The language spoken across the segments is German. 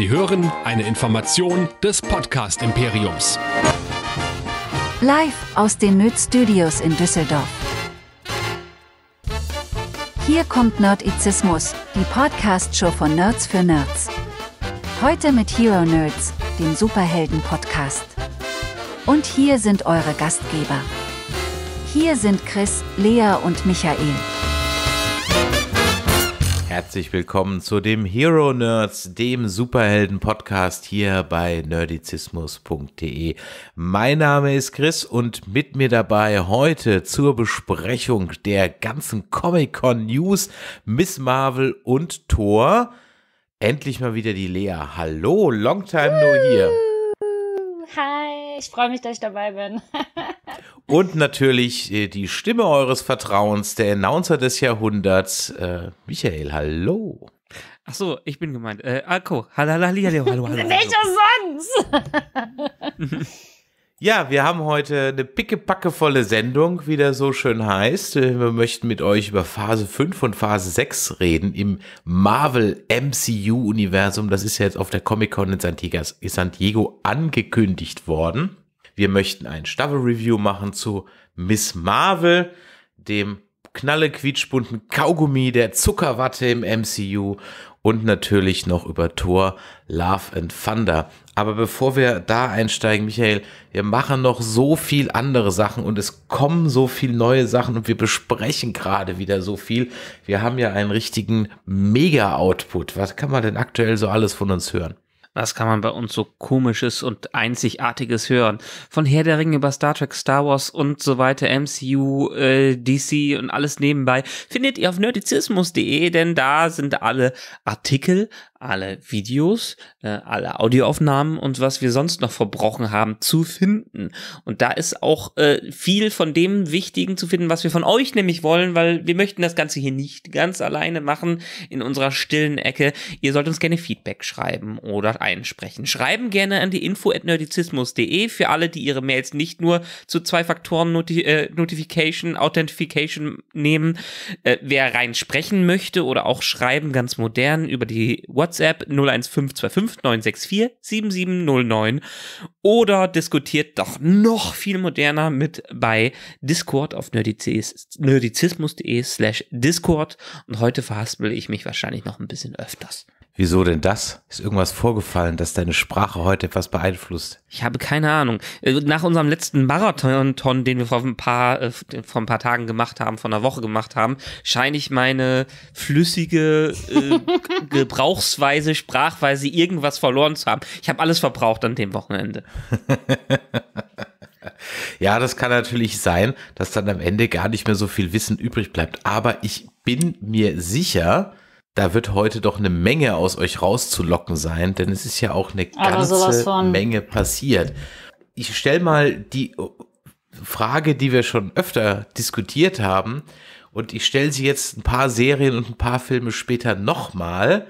Sie hören eine Information des Podcast Imperiums. Live aus den Nerd Studios in Düsseldorf. Hier kommt Nerdizismus, die Podcast-Show von Nerds für Nerds. Heute mit Hero Nerds, dem Superhelden-Podcast. Und hier sind eure Gastgeber. Hier sind Chris, Lea und Michael. Herzlich willkommen zu dem Hero Nerds, dem Superhelden-Podcast hier bei nerdizismus.de. Mein Name ist Chris und mit mir dabei heute zur Besprechung der ganzen Comic-Con-News Miss Marvel und Thor. Endlich mal wieder die Lea. Hallo, Longtime no here. Ich freue mich, dass ich dabei bin. Und natürlich äh, die Stimme eures Vertrauens, der Announcer des Jahrhunderts, äh, Michael, hallo. Ach so, ich bin gemeint. Äh, Alko, hallo, hallo, hallo, hallo. Welcher sonst? Ja, wir haben heute eine pickepackevolle Sendung, wie das so schön heißt. Wir möchten mit euch über Phase 5 und Phase 6 reden im Marvel MCU Universum. Das ist ja jetzt auf der Comic-Con in San Diego angekündigt worden. Wir möchten ein Staffel-Review machen zu Miss Marvel, dem knalle quietschbunten Kaugummi der Zuckerwatte im MCU und natürlich noch über Thor Love and Thunder. Aber bevor wir da einsteigen, Michael, wir machen noch so viel andere Sachen und es kommen so viele neue Sachen und wir besprechen gerade wieder so viel. Wir haben ja einen richtigen Mega-Output. Was kann man denn aktuell so alles von uns hören? Was kann man bei uns so komisches und einzigartiges hören? Von Herr der Ringe über Star Trek, Star Wars und so weiter, MCU, äh, DC und alles nebenbei findet ihr auf nerdizismus.de, denn da sind alle Artikel, alle Videos, äh, alle Audioaufnahmen und was wir sonst noch verbrochen haben, zu finden. Und da ist auch äh, viel von dem Wichtigen zu finden, was wir von euch nämlich wollen, weil wir möchten das Ganze hier nicht ganz alleine machen in unserer stillen Ecke. Ihr sollt uns gerne Feedback schreiben oder einsprechen. Schreiben gerne an die info@nerdizismus.de für alle, die ihre Mails nicht nur zu zwei Faktoren Noti äh, Notification, Authentification nehmen. Äh, wer reinsprechen möchte oder auch schreiben, ganz modern über die WhatsApp WhatsApp 01525 964 7709 oder diskutiert doch noch viel moderner mit bei Discord auf nerdizismus.de slash Discord und heute verhaspel ich mich wahrscheinlich noch ein bisschen öfters. Wieso denn das? Ist irgendwas vorgefallen, dass deine Sprache heute etwas beeinflusst? Ich habe keine Ahnung. Äh, nach unserem letzten Marathon, den wir vor ein paar, äh, vor ein paar Tagen gemacht haben, vor einer Woche gemacht haben, scheine ich meine flüssige äh, Gebrauchsweise, Sprachweise irgendwas verloren zu haben. Ich habe alles verbraucht an dem Wochenende. ja, das kann natürlich sein, dass dann am Ende gar nicht mehr so viel Wissen übrig bleibt. Aber ich bin mir sicher, da wird heute doch eine Menge aus euch rauszulocken sein, denn es ist ja auch eine ganze Menge passiert. Ich stelle mal die äh, Frage, die wir schon öfter diskutiert haben, und ich stelle sie jetzt ein paar Serien und ein paar Filme später nochmal.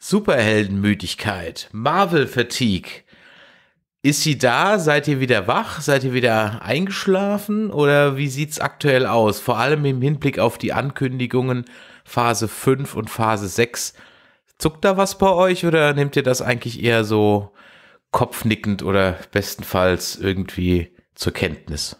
Superheldenmüdigkeit, Marvel-Fatigue. Ist sie da? Seid ihr wieder wach? Seid ihr wieder eingeschlafen? Oder wie sieht es aktuell aus? Vor allem im Hinblick auf die Ankündigungen Phase 5 und Phase 6. Zuckt da was bei euch oder nehmt ihr das eigentlich eher so kopfnickend oder bestenfalls irgendwie zur Kenntnis?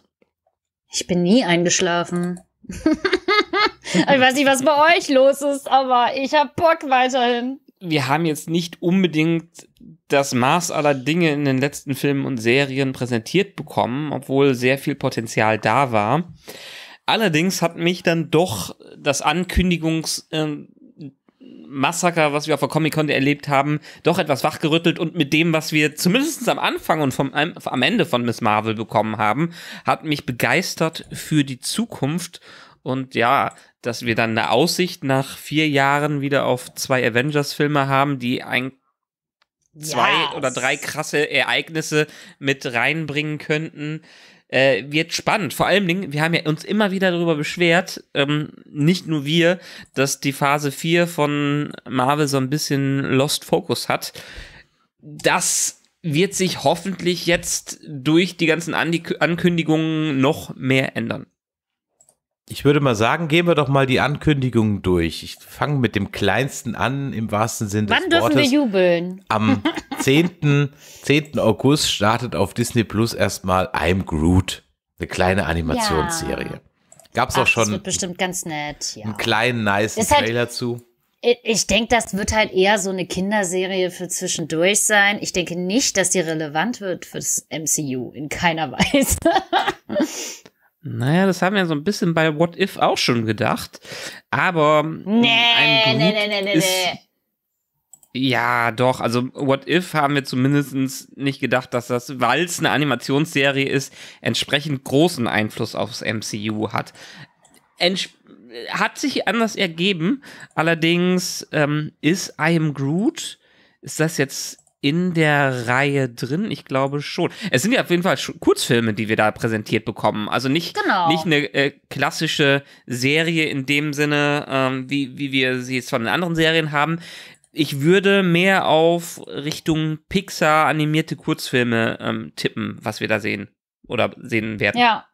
Ich bin nie eingeschlafen. ich weiß nicht, was bei euch los ist, aber ich hab Bock weiterhin. Wir haben jetzt nicht unbedingt das Maß aller Dinge in den letzten Filmen und Serien präsentiert bekommen, obwohl sehr viel Potenzial da war. Allerdings hat mich dann doch das Ankündigungs... Ähm, Massaker, was wir auf der Comic-Con erlebt haben, doch etwas wachgerüttelt und mit dem, was wir zumindest am Anfang und vom, am Ende von Miss Marvel bekommen haben, hat mich begeistert für die Zukunft und ja, dass wir dann eine Aussicht nach vier Jahren wieder auf zwei Avengers-Filme haben, die ein zwei yes. oder drei krasse Ereignisse mit reinbringen könnten äh, wird spannend. Vor allen Dingen, wir haben ja uns immer wieder darüber beschwert, ähm, nicht nur wir, dass die Phase 4 von Marvel so ein bisschen Lost Focus hat. Das wird sich hoffentlich jetzt durch die ganzen Ankündigungen noch mehr ändern. Ich würde mal sagen, gehen wir doch mal die Ankündigungen durch. Ich fange mit dem Kleinsten an, im wahrsten Sinne des Wann Wortes. Wann dürfen wir jubeln? Am 10. 10. August startet auf Disney Plus erstmal I'm Groot, eine kleine Animationsserie. Ja. Gab es auch schon das wird bestimmt ganz nett, ja. einen kleinen, nice halt Trailer zu. Ich denke, das wird halt eher so eine Kinderserie für zwischendurch sein. Ich denke nicht, dass die relevant wird fürs MCU, in keiner Weise. Naja, das haben wir so ein bisschen bei What If auch schon gedacht. Aber hm, nee, ein Groot nee, nee, nee, nee, ist, ja, doch. Also What If haben wir zumindest nicht gedacht, dass das, weil es eine Animationsserie ist, entsprechend großen Einfluss aufs MCU hat. Entsch hat sich anders ergeben. Allerdings ähm, ist I Am Groot, ist das jetzt in der Reihe drin? Ich glaube schon. Es sind ja auf jeden Fall Kurzfilme, die wir da präsentiert bekommen. Also nicht, genau. nicht eine äh, klassische Serie in dem Sinne, ähm, wie, wie wir sie jetzt von den anderen Serien haben. Ich würde mehr auf Richtung Pixar animierte Kurzfilme ähm, tippen, was wir da sehen oder sehen werden. Ja,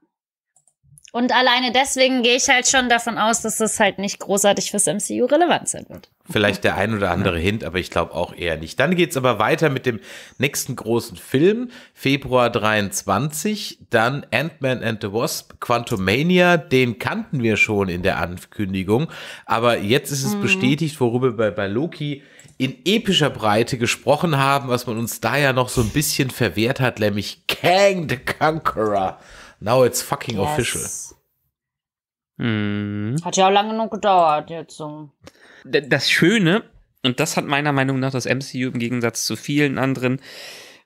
und alleine deswegen gehe ich halt schon davon aus, dass das halt nicht großartig fürs MCU relevant sein wird. Vielleicht der ein oder andere Hint, aber ich glaube auch eher nicht. Dann geht es aber weiter mit dem nächsten großen Film, Februar 23, dann Ant-Man and the Wasp, Quantumania, den kannten wir schon in der Ankündigung, aber jetzt ist es mhm. bestätigt, worüber wir bei Loki in epischer Breite gesprochen haben, was man uns da ja noch so ein bisschen verwehrt hat, nämlich Kang the Conqueror. Now it's fucking yes. official. Hm. Hat ja auch lange genug gedauert jetzt so. Das Schöne, und das hat meiner Meinung nach das MCU im Gegensatz zu vielen anderen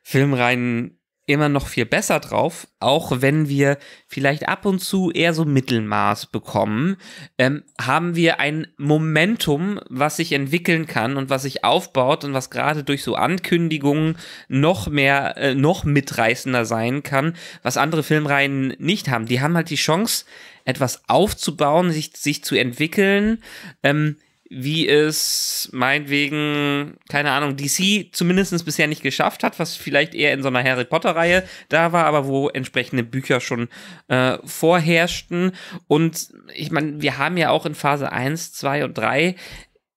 Filmreihen immer noch viel besser drauf, auch wenn wir vielleicht ab und zu eher so Mittelmaß bekommen, ähm, haben wir ein Momentum, was sich entwickeln kann und was sich aufbaut und was gerade durch so Ankündigungen noch mehr, äh, noch mitreißender sein kann, was andere Filmreihen nicht haben. Die haben halt die Chance, etwas aufzubauen, sich, sich zu entwickeln. Ähm, wie es meinetwegen, keine Ahnung, DC zumindest bisher nicht geschafft hat, was vielleicht eher in so einer Harry Potter-Reihe da war, aber wo entsprechende Bücher schon äh, vorherrschten. Und ich meine, wir haben ja auch in Phase 1, 2 und 3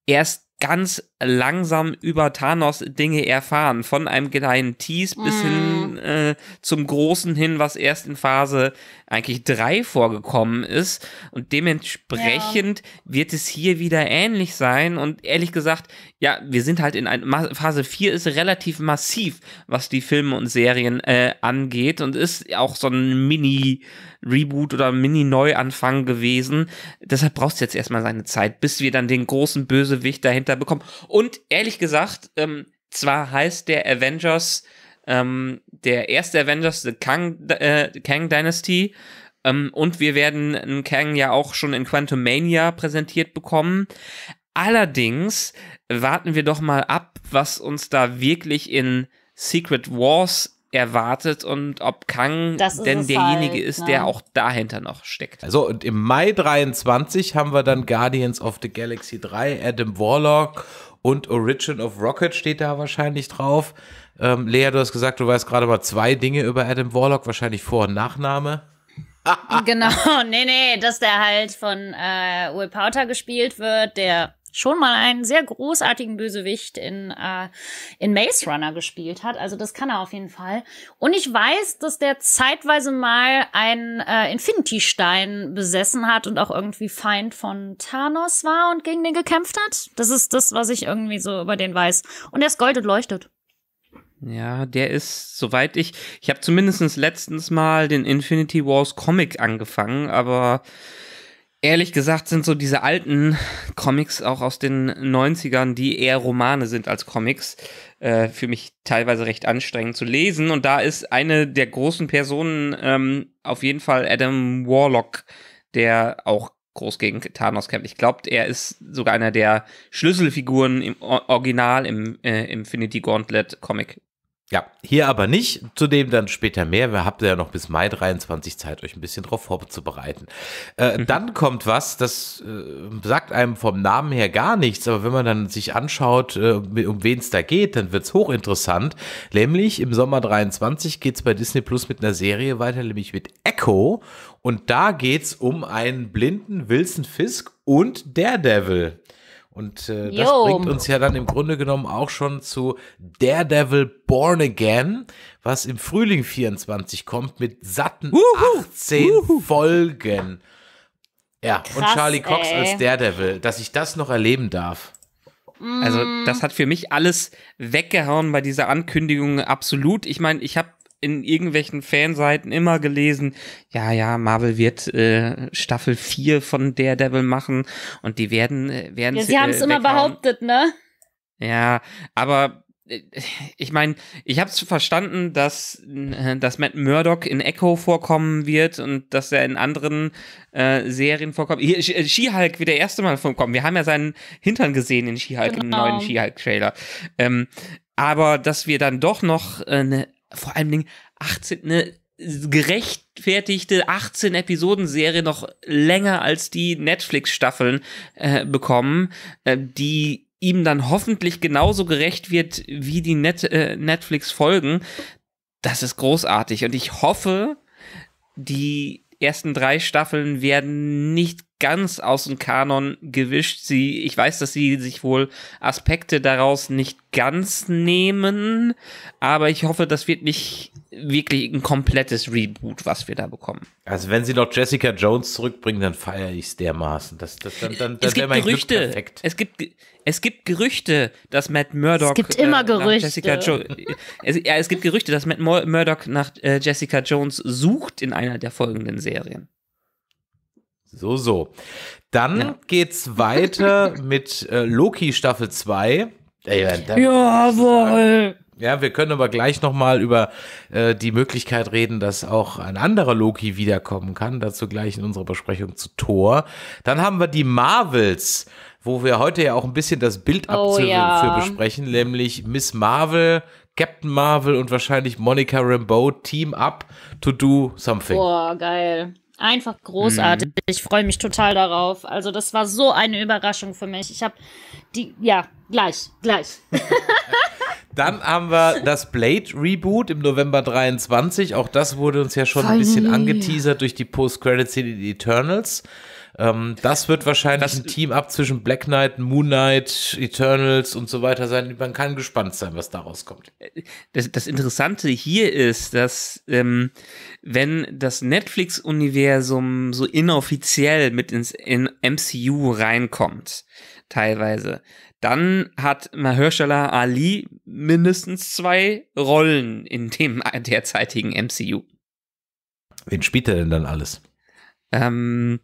erst ganz langsam über Thanos Dinge erfahren. Von einem kleinen Tease bis hin mhm. äh, zum Großen hin, was erst in Phase eigentlich 3 vorgekommen ist. Und dementsprechend ja. wird es hier wieder ähnlich sein. Und ehrlich gesagt, ja, wir sind halt in ein, Phase 4 ist relativ massiv, was die Filme und Serien äh, angeht und ist auch so ein Mini- Reboot oder Mini-Neuanfang gewesen. Deshalb brauchst du jetzt erstmal seine Zeit, bis wir dann den großen Bösewicht dahinter bekommen. Und ehrlich gesagt, ähm, zwar heißt der Avengers, ähm, der erste Avengers, The Kang, äh, Kang Dynasty, ähm, und wir werden einen Kang ja auch schon in Quantum Mania präsentiert bekommen. Allerdings warten wir doch mal ab, was uns da wirklich in Secret Wars erwartet und ob Kang denn derjenige halt, ist, ne? der auch dahinter noch steckt. Also und im Mai 23 haben wir dann Guardians of the Galaxy 3, Adam Warlock und Origin of Rocket steht da wahrscheinlich drauf. Ähm, Lea, du hast gesagt, du weißt gerade mal zwei Dinge über Adam Warlock, wahrscheinlich Vor- und Nachname. genau, nee, nee, dass der halt von äh, Will Powter gespielt wird, der schon mal einen sehr großartigen Bösewicht in, äh, in Maze Runner gespielt hat. Also das kann er auf jeden Fall. Und ich weiß, dass der zeitweise mal einen äh, Infinity-Stein besessen hat und auch irgendwie Feind von Thanos war und gegen den gekämpft hat. Das ist das, was ich irgendwie so über den weiß. Und er ist gold und leuchtet. Ja, der ist, soweit ich, ich habe zumindest letztens mal den Infinity Wars Comic angefangen, aber ehrlich gesagt sind so diese alten Comics auch aus den 90ern, die eher Romane sind als Comics, äh, für mich teilweise recht anstrengend zu lesen. Und da ist eine der großen Personen ähm, auf jeden Fall Adam Warlock, der auch groß gegen Thanos kämpft. Ich glaube, er ist sogar einer der Schlüsselfiguren im Original im äh, Infinity Gauntlet Comic. Ja, hier aber nicht, zudem dann später mehr. Wir habt ja noch bis Mai 23 Zeit, euch ein bisschen drauf vorzubereiten. Äh, mhm. Dann kommt was, das äh, sagt einem vom Namen her gar nichts, aber wenn man dann sich anschaut, äh, um wen es da geht, dann wird es hochinteressant. Nämlich im Sommer 23 geht es bei Disney Plus mit einer Serie weiter, nämlich mit Echo. Und da geht es um einen blinden Wilson Fisk und Daredevil. Und äh, das bringt uns ja dann im Grunde genommen auch schon zu Daredevil Born Again, was im Frühling 24 kommt mit satten Uhu. 18 Uhu. Folgen. Ja, Krass, und Charlie Cox ey. als Daredevil, dass ich das noch erleben darf. Mm. Also, das hat für mich alles weggehauen bei dieser Ankündigung absolut. Ich meine, ich habe in irgendwelchen Fanseiten immer gelesen, ja, ja, Marvel wird äh, Staffel 4 von Daredevil machen und die werden äh, werden ja, sie haben es äh, immer behauptet, ne? Ja, aber äh, ich meine, ich habe es verstanden, dass, dass Matt Murdock in Echo vorkommen wird und dass er in anderen äh, Serien vorkommt. Hier, She-Hulk wird der erste Mal vorkommen. Wir haben ja seinen Hintern gesehen in She-Hulk, genau. im neuen She-Hulk-Trailer. Ähm, aber dass wir dann doch noch eine vor allen Dingen 18, eine gerechtfertigte 18 Episoden Serie noch länger als die Netflix-Staffeln äh, bekommen, äh, die ihm dann hoffentlich genauso gerecht wird wie die Net äh, Netflix-Folgen. Das ist großartig und ich hoffe, die ersten drei Staffeln werden nicht ganz aus dem Kanon gewischt. Sie, ich weiß, dass sie sich wohl Aspekte daraus nicht ganz nehmen, aber ich hoffe, das wird nicht wirklich ein komplettes Reboot, was wir da bekommen. Also wenn sie noch Jessica Jones zurückbringen, dann feiere ich es dermaßen. Das, das, dann, dann, es gibt Gerüchte. Es gibt, es gibt Gerüchte, dass Matt Murdock. Es gibt immer äh, Gerüchte. Jessica jo ja, es gibt Gerüchte, dass Matt Mur Murdock nach äh, Jessica Jones sucht in einer der folgenden Serien. So, so. Dann ja. geht's weiter mit äh, Loki Staffel 2. Ey, Jawohl. Ja, wir können aber gleich nochmal über äh, die Möglichkeit reden, dass auch ein anderer Loki wiederkommen kann. Dazu gleich in unserer Besprechung zu Thor. Dann haben wir die Marvels, wo wir heute ja auch ein bisschen das Bild oh, ja. besprechen, nämlich Miss Marvel, Captain Marvel und wahrscheinlich Monica Rambeau Team Up to do something. Boah, geil. Einfach großartig. Mhm. Ich freue mich total darauf. Also, das war so eine Überraschung für mich. Ich habe die, ja, gleich, gleich. Dann haben wir das Blade Reboot im November 23. Auch das wurde uns ja schon Finally. ein bisschen angeteasert durch die Post-Credit-Szene in Eternals. Ähm, das wird wahrscheinlich das, ein Team up zwischen Black Knight, Moon Knight, Eternals und so weiter sein. Man kann gespannt sein, was daraus kommt. Das, das Interessante hier ist, dass ähm, wenn das Netflix-Universum so inoffiziell mit ins in MCU reinkommt, teilweise, dann hat Mahershala Ali mindestens zwei Rollen in dem derzeitigen MCU. Wen spielt er denn dann alles? Ähm,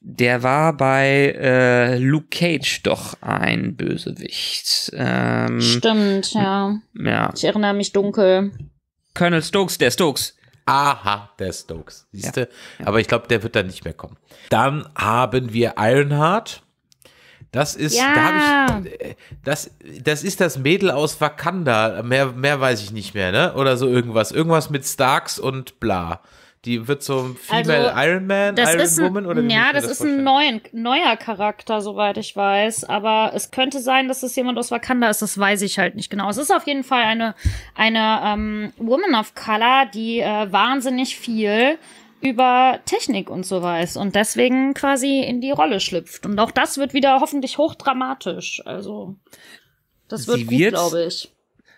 der war bei äh, Luke Cage doch ein Bösewicht. Ähm, Stimmt, ja. ja. Ich erinnere mich dunkel. Colonel Stokes, der Stokes. Aha, der Stokes. Siehste? Ja. Aber ich glaube, der wird dann nicht mehr kommen. Dann haben wir Ironheart. Das ist, ja. da habe ich, äh, das, das ist das Mädel aus Wakanda. Mehr, mehr weiß ich nicht mehr, ne? Oder so irgendwas. Irgendwas mit Starks und bla. Die wird so ein Female also, Iron Man, Iron Woman ein, oder Ja, das, das, ist ein neuen, neuer Charakter, soweit ich weiß. Aber es könnte sein, dass es jemand aus Wakanda ist, das weiß ich halt nicht genau. Es ist auf jeden Fall eine, eine ähm, Woman of Color, die äh, wahnsinnig viel über Technik und so weiß und deswegen quasi in die Rolle schlüpft. Und auch das wird wieder hoffentlich hochdramatisch. Also, das wird sie glaube ich.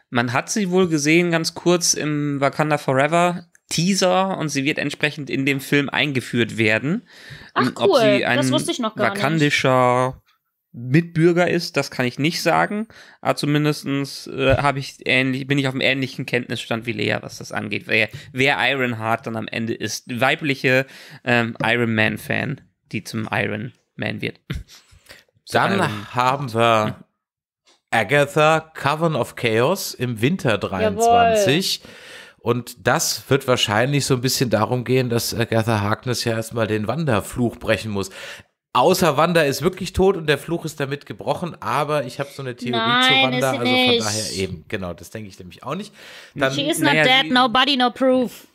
Man hat sie wohl gesehen, ganz kurz im Wakanda Forever Teaser und sie wird entsprechend in dem Film eingeführt werden. Ach cool, Ob sie ein das wusste ich noch gar wakandischer Mitbürger ist, das kann ich nicht sagen. Aber zumindest äh, ich ähnlich, bin ich auf einem ähnlichen Kenntnisstand wie Lea, was das angeht. Wer, wer Ironheart dann am Ende ist. Weibliche ähm, Iron Man-Fan, die zum Iron Man wird. Dann Iron ähm, haben wir Agatha Coven of Chaos im Winter 23. Jawohl. Und das wird wahrscheinlich so ein bisschen darum gehen, dass Agatha Harkness ja erstmal den Wanderfluch brechen muss. Außer Wanda ist wirklich tot und der Fluch ist damit gebrochen, aber ich habe so eine Theorie Nein, zu Wanda, also von daher eben, genau, das denke ich nämlich auch nicht. Dann, She is not naja, dead, nobody, no proof.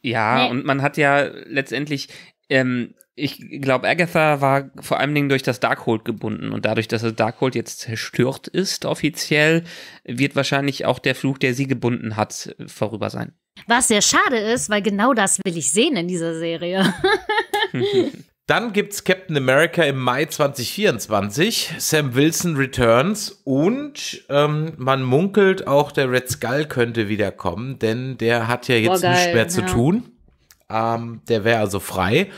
Ja, nee. und man hat ja letztendlich, ähm, ich glaube, Agatha war vor allen Dingen durch das Darkhold gebunden und dadurch, dass das Darkhold jetzt zerstört ist offiziell, wird wahrscheinlich auch der Fluch, der sie gebunden hat, vorüber sein. Was sehr schade ist, weil genau das will ich sehen in dieser Serie. Dann gibt's Captain America im Mai 2024, Sam Wilson Returns und ähm, man munkelt auch, der Red Skull könnte wiederkommen, denn der hat ja jetzt Boah, geil, nichts mehr ja. zu tun. Ähm, der wäre also frei.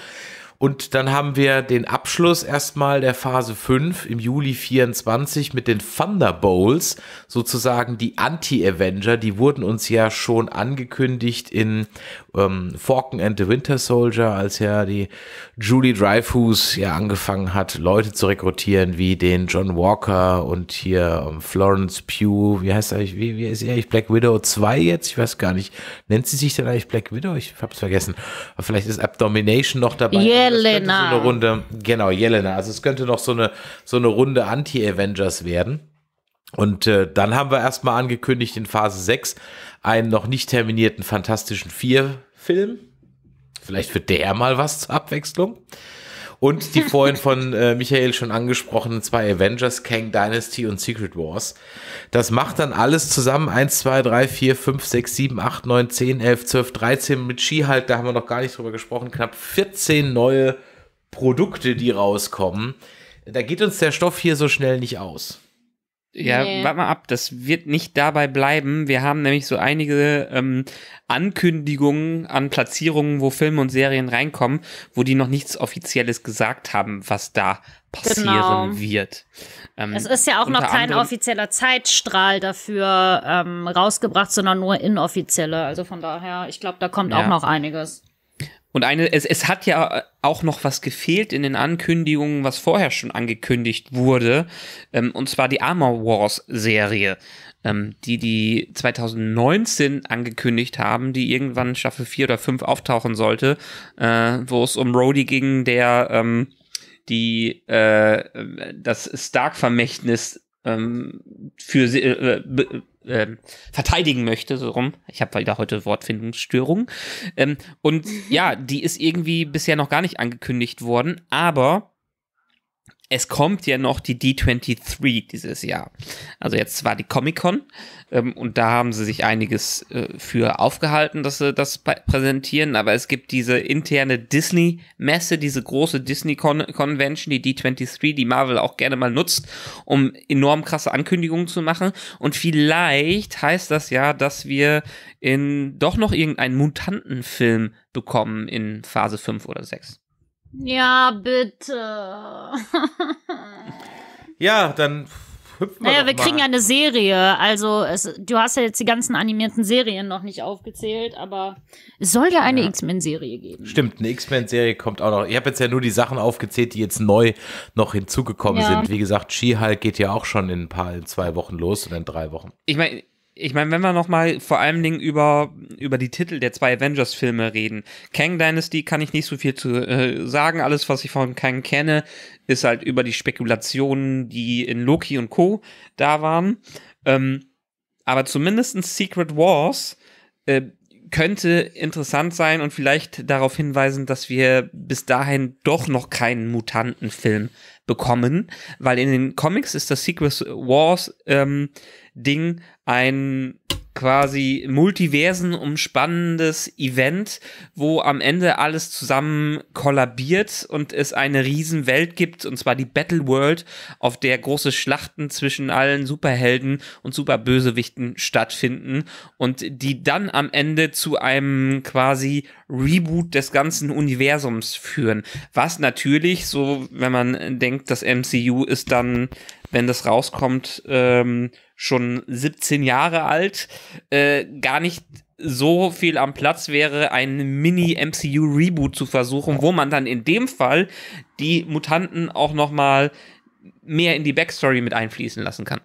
Und dann haben wir den Abschluss erstmal der Phase 5 im Juli 24 mit den Thunderbolts, sozusagen die Anti-Avenger. Die wurden uns ja schon angekündigt in ähm, Falcon and the Winter Soldier, als ja die Julie Dreyfus ja angefangen hat, Leute zu rekrutieren, wie den John Walker und hier ähm, Florence Pugh. Wie heißt eigentlich, wie, wie ist er eigentlich Black Widow 2 jetzt? Ich weiß gar nicht. Nennt sie sich denn eigentlich Black Widow? Ich hab's vergessen. Aber vielleicht ist Abdomination noch dabei. Yeah. Jelena. So eine Runde, genau, Jelena. Also es könnte noch so eine, so eine Runde Anti-Avengers werden. Und äh, dann haben wir erstmal angekündigt in Phase 6 einen noch nicht terminierten Fantastischen Vier-Film. Vielleicht wird der mal was zur Abwechslung. Und die vorhin von äh, Michael schon angesprochenen zwei Avengers, Kang Dynasty und Secret Wars. Das macht dann alles zusammen 1, 2, 3, 4, 5, 6, 7, 8, 9, 10, 11, 12, 13 mit Ski halt, da haben wir noch gar nicht drüber gesprochen, knapp 14 neue Produkte, die rauskommen. Da geht uns der Stoff hier so schnell nicht aus. Ja, nee. warte mal ab, das wird nicht dabei bleiben. Wir haben nämlich so einige ähm, Ankündigungen an Platzierungen, wo Filme und Serien reinkommen, wo die noch nichts Offizielles gesagt haben, was da passieren genau. wird. Ähm, es ist ja auch noch kein offizieller Zeitstrahl dafür ähm, rausgebracht, sondern nur inoffizielle. Also von daher, ich glaube, da kommt ja. auch noch einiges. Und eine, es, es hat ja auch noch was gefehlt in den Ankündigungen, was vorher schon angekündigt wurde, ähm, und zwar die Armor Wars Serie, ähm, die die 2019 angekündigt haben, die irgendwann Staffel 4 oder 5 auftauchen sollte, äh, wo es um Rhodey ging, der ähm, die äh, das Stark-Vermächtnis ähm, für äh, äh, ähm, verteidigen möchte, so rum. Ich habe wieder heute Wortfindungsstörung. Ähm, und ja, die ist irgendwie bisher noch gar nicht angekündigt worden, aber es kommt ja noch die D23 dieses Jahr. Also jetzt war die Comic-Con ähm, und da haben sie sich einiges äh, für aufgehalten, dass sie das präsentieren, aber es gibt diese interne Disney-Messe, diese große Disney-Convention, die D23, die Marvel auch gerne mal nutzt, um enorm krasse Ankündigungen zu machen. Und vielleicht heißt das ja, dass wir in doch noch irgendeinen Mutantenfilm bekommen in Phase 5 oder 6. Ja, bitte. ja, dann hüpfen wir. Naja, wir mal. kriegen eine Serie. Also, es, du hast ja jetzt die ganzen animierten Serien noch nicht aufgezählt, aber es soll ja eine ja. X-Men-Serie geben. Stimmt, eine X-Men-Serie kommt auch noch. Ich habe jetzt ja nur die Sachen aufgezählt, die jetzt neu noch hinzugekommen ja. sind. Wie gesagt, She-Hulk geht ja auch schon in ein paar, in zwei Wochen los oder in drei Wochen. Ich meine ich meine, wenn wir nochmal vor allen Dingen über, über die Titel der zwei Avengers-Filme reden. Kang Dynasty kann ich nicht so viel zu äh, sagen. Alles, was ich von Kang kenne, ist halt über die Spekulationen, die in Loki und Co. da waren. Ähm, aber zumindest Secret Wars äh, könnte interessant sein und vielleicht darauf hinweisen, dass wir bis dahin doch noch keinen Mutantenfilm bekommen, weil in den Comics ist das Secret Wars ähm, Ding ein quasi Multiversen umspannendes Event, wo am Ende alles zusammen kollabiert und es eine Riesenwelt gibt, und zwar die Battle World, auf der große Schlachten zwischen allen Superhelden und Superbösewichten stattfinden und die dann am Ende zu einem quasi Reboot des ganzen Universums führen. Was natürlich, so wenn man denkt, das MCU ist dann wenn das rauskommt, ähm, schon 17 Jahre alt, äh, gar nicht so viel am Platz wäre, ein Mini-MCU-Reboot zu versuchen, wo man dann in dem Fall die Mutanten auch noch mal mehr in die Backstory mit einfließen lassen kann.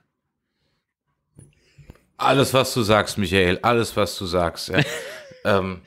Alles, was du sagst, Michael, alles, was du sagst. Ja. ähm,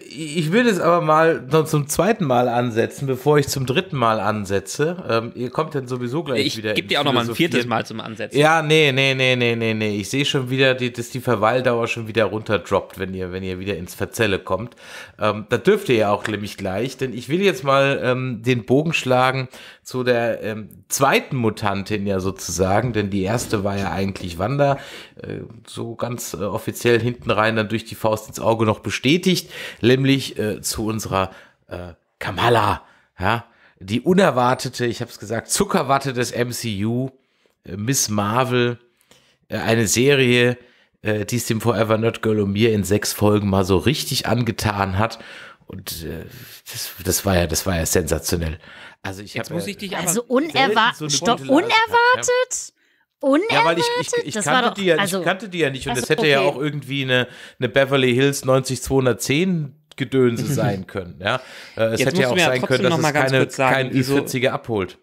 äh, ich will es aber mal zum zweiten Mal ansetzen, bevor ich zum dritten Mal ansetze. Ähm, ihr kommt dann sowieso gleich ich wieder. Ich gebe dir auch nochmal ein viertes Mal zum Ansetzen. Ja, nee, nee, nee, nee, nee, nee. Ich sehe schon wieder, die, dass die Verweildauer schon wieder runterdroppt, wenn ihr, wenn ihr wieder ins Verzelle kommt. Ähm, da dürft ihr ja auch nämlich gleich, denn ich will jetzt mal ähm, den Bogen schlagen zu der ähm, zweiten Mutantin ja sozusagen, denn die erste war ja eigentlich Wanda, äh, so ganz äh, offiziell hinten rein dann durch die Faust ins Auge noch bestätigt, nämlich äh, zu unserer äh, Kamala, ja, die unerwartete, ich habe es gesagt, Zuckerwatte des MCU, äh, Miss Marvel, äh, eine Serie, äh, die es dem Forever Not Girl und mir in sechs Folgen mal so richtig angetan hat und äh, das, das war ja, das war ja sensationell. Also ich Jetzt hab, muss ich dich also unerwart so unerwartet. unerwartet? Unerwartet? Ja, weil ich, ich, ich, das kannte, doch, die ja, also, ich kannte die ja nicht und also, das hätte okay. ja auch irgendwie eine, eine Beverly Hills 90210 Gedönse sein können. Ja? Äh, es Jetzt hätte ja auch sein können, dass es keine, keinen ü 40 abholt.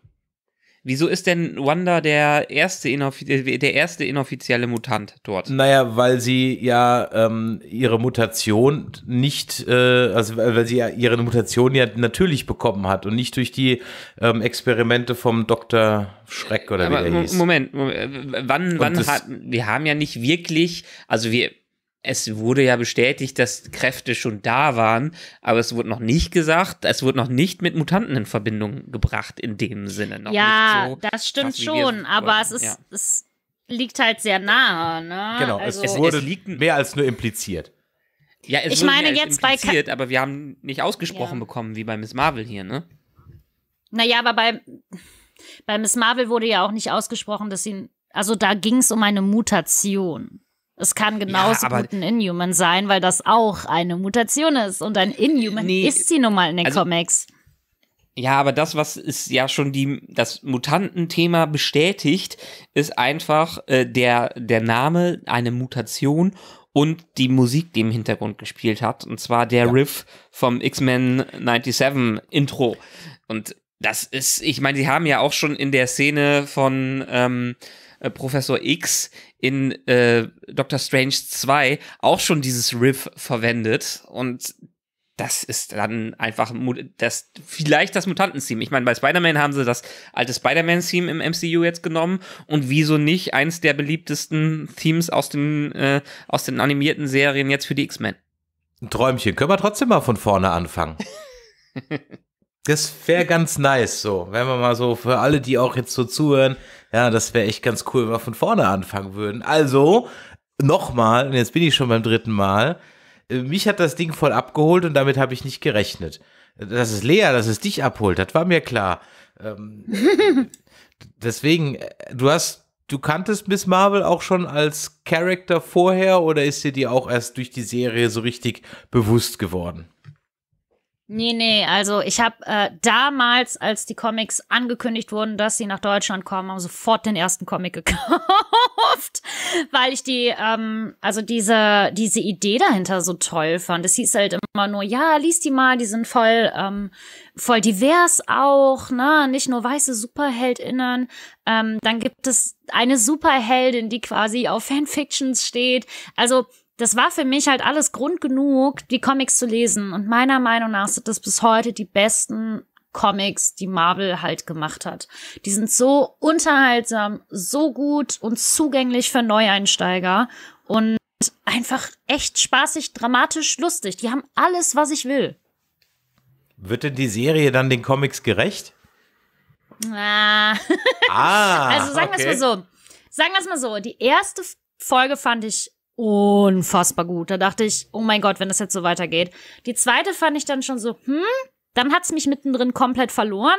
Wieso ist denn Wanda der erste, der erste inoffizielle Mutant dort? Naja, weil sie ja ähm, ihre Mutation nicht, äh, also weil sie ja ihre Mutation ja natürlich bekommen hat und nicht durch die ähm, Experimente vom Dr. Schreck oder Aber wie der hieß. Moment, Moment äh, wann, wann hat, wir haben ja nicht wirklich, also wir, es wurde ja bestätigt, dass Kräfte schon da waren, aber es wurde noch nicht gesagt, es wurde noch nicht mit Mutanten in Verbindung gebracht in dem Sinne. Noch ja, so das stimmt krass, schon, aber es ist, ja. es liegt halt sehr nahe. Ne? Genau, also, es, wurde es liegt mehr als nur impliziert. Ja, es ich meine jetzt bei aber wir haben nicht ausgesprochen ja. bekommen wie bei Miss Marvel hier, ne? Naja, aber bei bei Miss Marvel wurde ja auch nicht ausgesprochen, dass sie also da ging es um eine Mutation. Es kann genauso ja, gut ein Inhuman sein, weil das auch eine Mutation ist. Und ein Inhuman nee, ist sie nun mal in den also, Comics. Ja, aber das, was ist ja schon die, das Mutantenthema bestätigt, ist einfach äh, der, der Name, eine Mutation und die Musik, die im Hintergrund gespielt hat. Und zwar der ja. Riff vom X-Men 97 Intro. Und das ist, ich meine, sie haben ja auch schon in der Szene von ähm, äh, Professor X in äh, Doctor Strange 2 auch schon dieses Riff verwendet und das ist dann einfach das vielleicht das Mutanten-Theme. Ich meine, bei Spider-Man haben sie das alte Spider-Man-Theme im MCU jetzt genommen und wieso nicht eins der beliebtesten Themes aus den äh, aus den animierten Serien jetzt für die X-Men. Ein Träumchen, können wir trotzdem mal von vorne anfangen. Das wäre ganz nice, so. Wenn wir mal so für alle, die auch jetzt so zuhören, ja, das wäre echt ganz cool, wenn wir von vorne anfangen würden. Also, nochmal, und jetzt bin ich schon beim dritten Mal. Äh, mich hat das Ding voll abgeholt und damit habe ich nicht gerechnet. Das ist Lea, dass es dich abholt, das war mir klar. Ähm, deswegen, äh, du hast, du kanntest Miss Marvel auch schon als Character vorher oder ist dir die auch erst durch die Serie so richtig bewusst geworden? Nee, nee, also ich habe äh, damals, als die Comics angekündigt wurden, dass sie nach Deutschland kommen, haben sofort den ersten Comic gekauft, weil ich die, ähm, also diese, diese Idee dahinter so toll fand. Es hieß halt immer nur, ja, lies die mal, die sind voll, ähm, voll divers auch, ne? Nicht nur weiße SuperheldInnen. Ähm, dann gibt es eine Superheldin, die quasi auf Fanfictions steht. Also das war für mich halt alles Grund genug, die Comics zu lesen. Und meiner Meinung nach sind das bis heute die besten Comics, die Marvel halt gemacht hat. Die sind so unterhaltsam, so gut und zugänglich für Neueinsteiger und einfach echt spaßig, dramatisch, lustig. Die haben alles, was ich will. Wird denn die Serie dann den Comics gerecht? Ah. ah also sagen wir es mal so. Sagen wir es mal so. Die erste Folge fand ich unfassbar gut. Da dachte ich, oh mein Gott, wenn das jetzt so weitergeht. Die zweite fand ich dann schon so, hm, dann hat's mich mittendrin komplett verloren.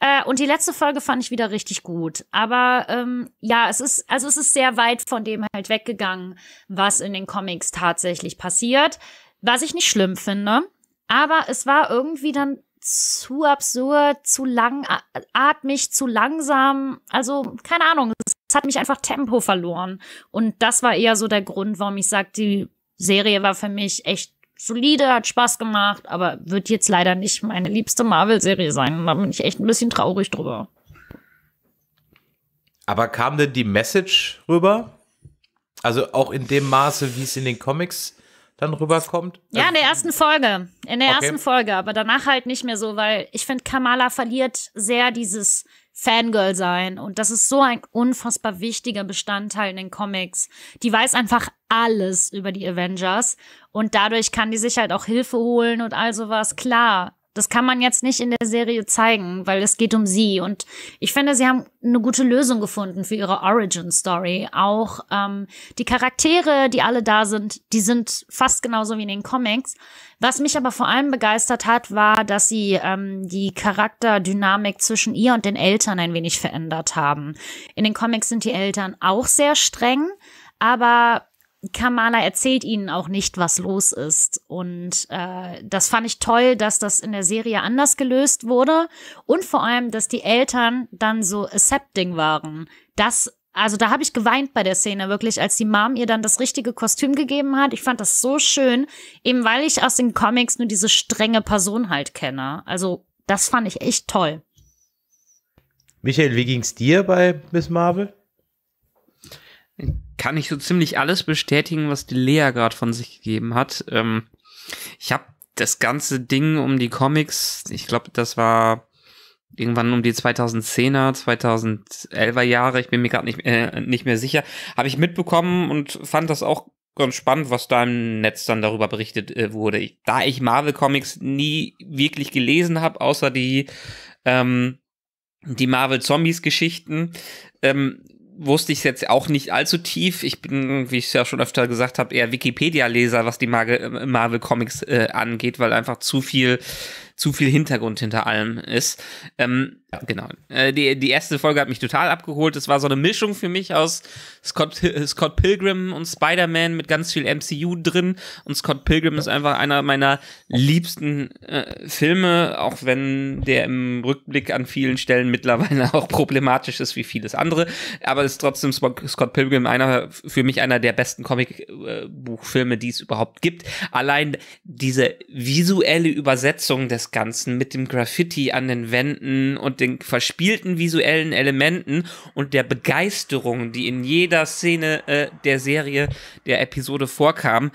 Äh, und die letzte Folge fand ich wieder richtig gut. Aber ähm, ja, es ist, also es ist sehr weit von dem halt weggegangen, was in den Comics tatsächlich passiert. Was ich nicht schlimm finde. Aber es war irgendwie dann zu absurd, zu lang, atmig, zu langsam. Also, keine Ahnung, es hat mich einfach Tempo verloren. Und das war eher so der Grund, warum ich sage, die Serie war für mich echt solide, hat Spaß gemacht, aber wird jetzt leider nicht meine liebste Marvel-Serie sein. Da bin ich echt ein bisschen traurig drüber. Aber kam denn die Message rüber? Also auch in dem Maße, wie es in den Comics dann rüberkommt? Ja, in der also ersten Folge. In der okay. ersten Folge, aber danach halt nicht mehr so, weil ich finde, Kamala verliert sehr dieses Fangirl sein. Und das ist so ein unfassbar wichtiger Bestandteil in den Comics. Die weiß einfach alles über die Avengers. Und dadurch kann die sich halt auch Hilfe holen und all sowas. Klar, das kann man jetzt nicht in der Serie zeigen, weil es geht um sie. Und ich finde, sie haben eine gute Lösung gefunden für ihre Origin-Story. Auch ähm, die Charaktere, die alle da sind, die sind fast genauso wie in den Comics. Was mich aber vor allem begeistert hat, war, dass sie ähm, die Charakterdynamik zwischen ihr und den Eltern ein wenig verändert haben. In den Comics sind die Eltern auch sehr streng, aber Kamala erzählt ihnen auch nicht, was los ist. Und äh, das fand ich toll, dass das in der Serie anders gelöst wurde und vor allem, dass die Eltern dann so accepting waren, Das also da habe ich geweint bei der Szene wirklich, als die Mom ihr dann das richtige Kostüm gegeben hat. Ich fand das so schön, eben weil ich aus den Comics nur diese strenge Person halt kenne. Also das fand ich echt toll. Michael, wie ging's dir bei Miss Marvel? Kann ich so ziemlich alles bestätigen, was die Lea gerade von sich gegeben hat. Ähm, ich habe das ganze Ding um die Comics, ich glaube, das war irgendwann um die 2010er, 2011er Jahre, ich bin mir gerade nicht, äh, nicht mehr sicher, habe ich mitbekommen und fand das auch ganz spannend, was da im Netz dann darüber berichtet äh, wurde. Ich, da ich Marvel Comics nie wirklich gelesen habe, außer die, ähm, die Marvel Zombies Geschichten, ähm, wusste ich es jetzt auch nicht allzu tief. Ich bin, wie ich es ja schon öfter gesagt habe, eher Wikipedia-Leser, was die äh, Marvel Comics äh, angeht, weil einfach zu viel zu viel Hintergrund hinter allem ist. Ähm, ja. Genau. Äh, die, die erste Folge hat mich total abgeholt. Es war so eine Mischung für mich aus Scott, äh, Scott Pilgrim und Spider-Man mit ganz viel MCU drin. Und Scott Pilgrim ja. ist einfach einer meiner liebsten äh, Filme, auch wenn der im Rückblick an vielen Stellen mittlerweile auch problematisch ist wie vieles andere. Aber es ist trotzdem Scott Pilgrim einer, für mich einer der besten Comicbuchfilme, äh, die es überhaupt gibt. Allein diese visuelle Übersetzung des Ganzen mit dem Graffiti an den Wänden und den verspielten visuellen Elementen und der Begeisterung, die in jeder Szene äh, der Serie, der Episode vorkam,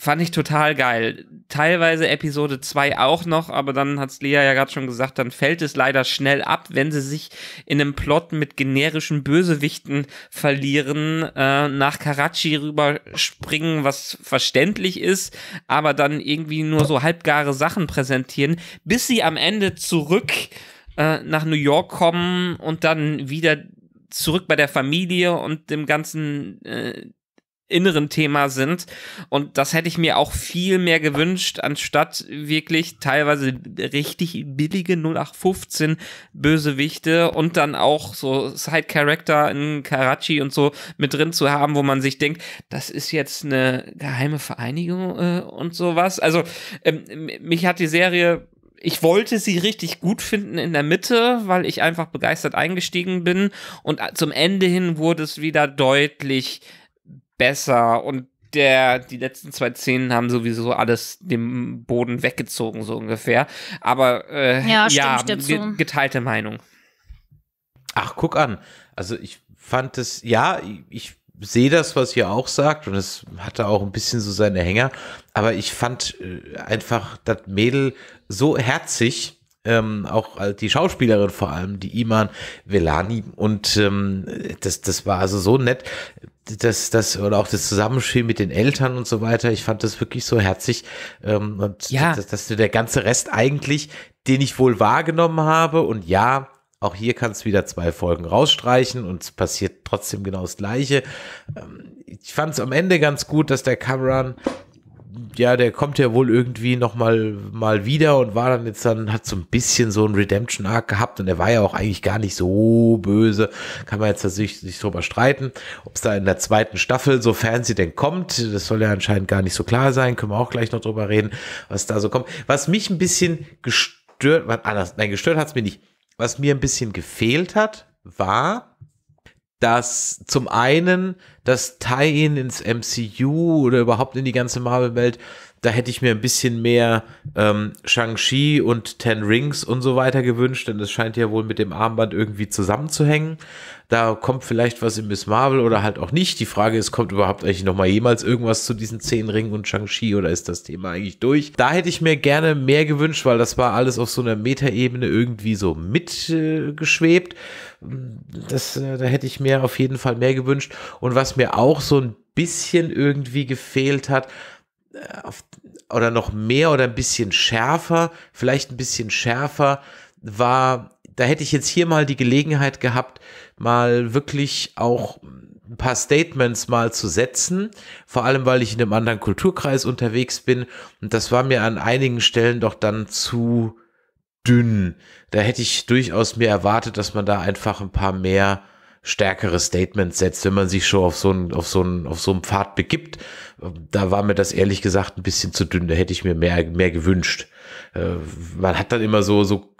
Fand ich total geil. Teilweise Episode 2 auch noch, aber dann hat's Lea ja gerade schon gesagt, dann fällt es leider schnell ab, wenn sie sich in einem Plot mit generischen Bösewichten verlieren, äh, nach Karachi rüberspringen, was verständlich ist, aber dann irgendwie nur so halbgare Sachen präsentieren, bis sie am Ende zurück äh, nach New York kommen und dann wieder zurück bei der Familie und dem ganzen äh, inneren Thema sind. Und das hätte ich mir auch viel mehr gewünscht, anstatt wirklich teilweise richtig billige 0815 Bösewichte und dann auch so Side-Character in Karachi und so mit drin zu haben, wo man sich denkt, das ist jetzt eine geheime Vereinigung äh, und sowas. Also ähm, mich hat die Serie ich wollte sie richtig gut finden in der Mitte, weil ich einfach begeistert eingestiegen bin. Und äh, zum Ende hin wurde es wieder deutlich besser und der, die letzten zwei Szenen haben sowieso alles dem Boden weggezogen, so ungefähr. Aber äh, ja, ja ge geteilte Meinung. Ach, guck an. Also ich fand es, ja, ich sehe das, was ihr auch sagt und es hatte auch ein bisschen so seine Hänger, aber ich fand äh, einfach das Mädel so herzig, ähm, auch die Schauspielerin vor allem, die Iman Velani. Und ähm, das, das war also so nett das, das oder auch das Zusammenspiel mit den Eltern und so weiter, ich fand das wirklich so herzig. Ähm, und ja. dass, dass der ganze Rest eigentlich, den ich wohl wahrgenommen habe, und ja, auch hier kannst du wieder zwei Folgen rausstreichen und es passiert trotzdem genau das Gleiche. Ähm, ich fand es am Ende ganz gut, dass der Cameron ja, der kommt ja wohl irgendwie nochmal mal wieder und war dann jetzt dann, hat so ein bisschen so ein Redemption-Arc gehabt und er war ja auch eigentlich gar nicht so böse. Kann man jetzt natürlich sich drüber streiten, ob es da in der zweiten Staffel, sofern sie denn kommt, das soll ja anscheinend gar nicht so klar sein, können wir auch gleich noch drüber reden, was da so kommt. Was mich ein bisschen gestört, was anders, ah, nein, gestört hat es mir nicht. Was mir ein bisschen gefehlt hat, war, dass zum einen das Tie-In ins MCU oder überhaupt in die ganze Marvel-Welt da hätte ich mir ein bisschen mehr ähm, Shang-Chi und Ten Rings und so weiter gewünscht, denn das scheint ja wohl mit dem Armband irgendwie zusammenzuhängen. Da kommt vielleicht was in Miss Marvel oder halt auch nicht. Die Frage ist, kommt überhaupt eigentlich nochmal jemals irgendwas zu diesen zehn Ringen und Shang-Chi oder ist das Thema eigentlich durch? Da hätte ich mir gerne mehr gewünscht, weil das war alles auf so einer Metaebene irgendwie so mitgeschwebt. äh, da hätte ich mir auf jeden Fall mehr gewünscht. Und was mir auch so ein bisschen irgendwie gefehlt hat, äh, auf, oder noch mehr oder ein bisschen schärfer, vielleicht ein bisschen schärfer, war, da hätte ich jetzt hier mal die Gelegenheit gehabt, mal wirklich auch ein paar Statements mal zu setzen, vor allem weil ich in einem anderen Kulturkreis unterwegs bin und das war mir an einigen Stellen doch dann zu dünn. Da hätte ich durchaus mir erwartet, dass man da einfach ein paar mehr stärkere Statements setzt, wenn man sich schon auf so einen, auf so einen, auf so einen Pfad begibt. Da war mir das ehrlich gesagt ein bisschen zu dünn. Da hätte ich mir mehr, mehr gewünscht. Äh, man hat dann immer so, so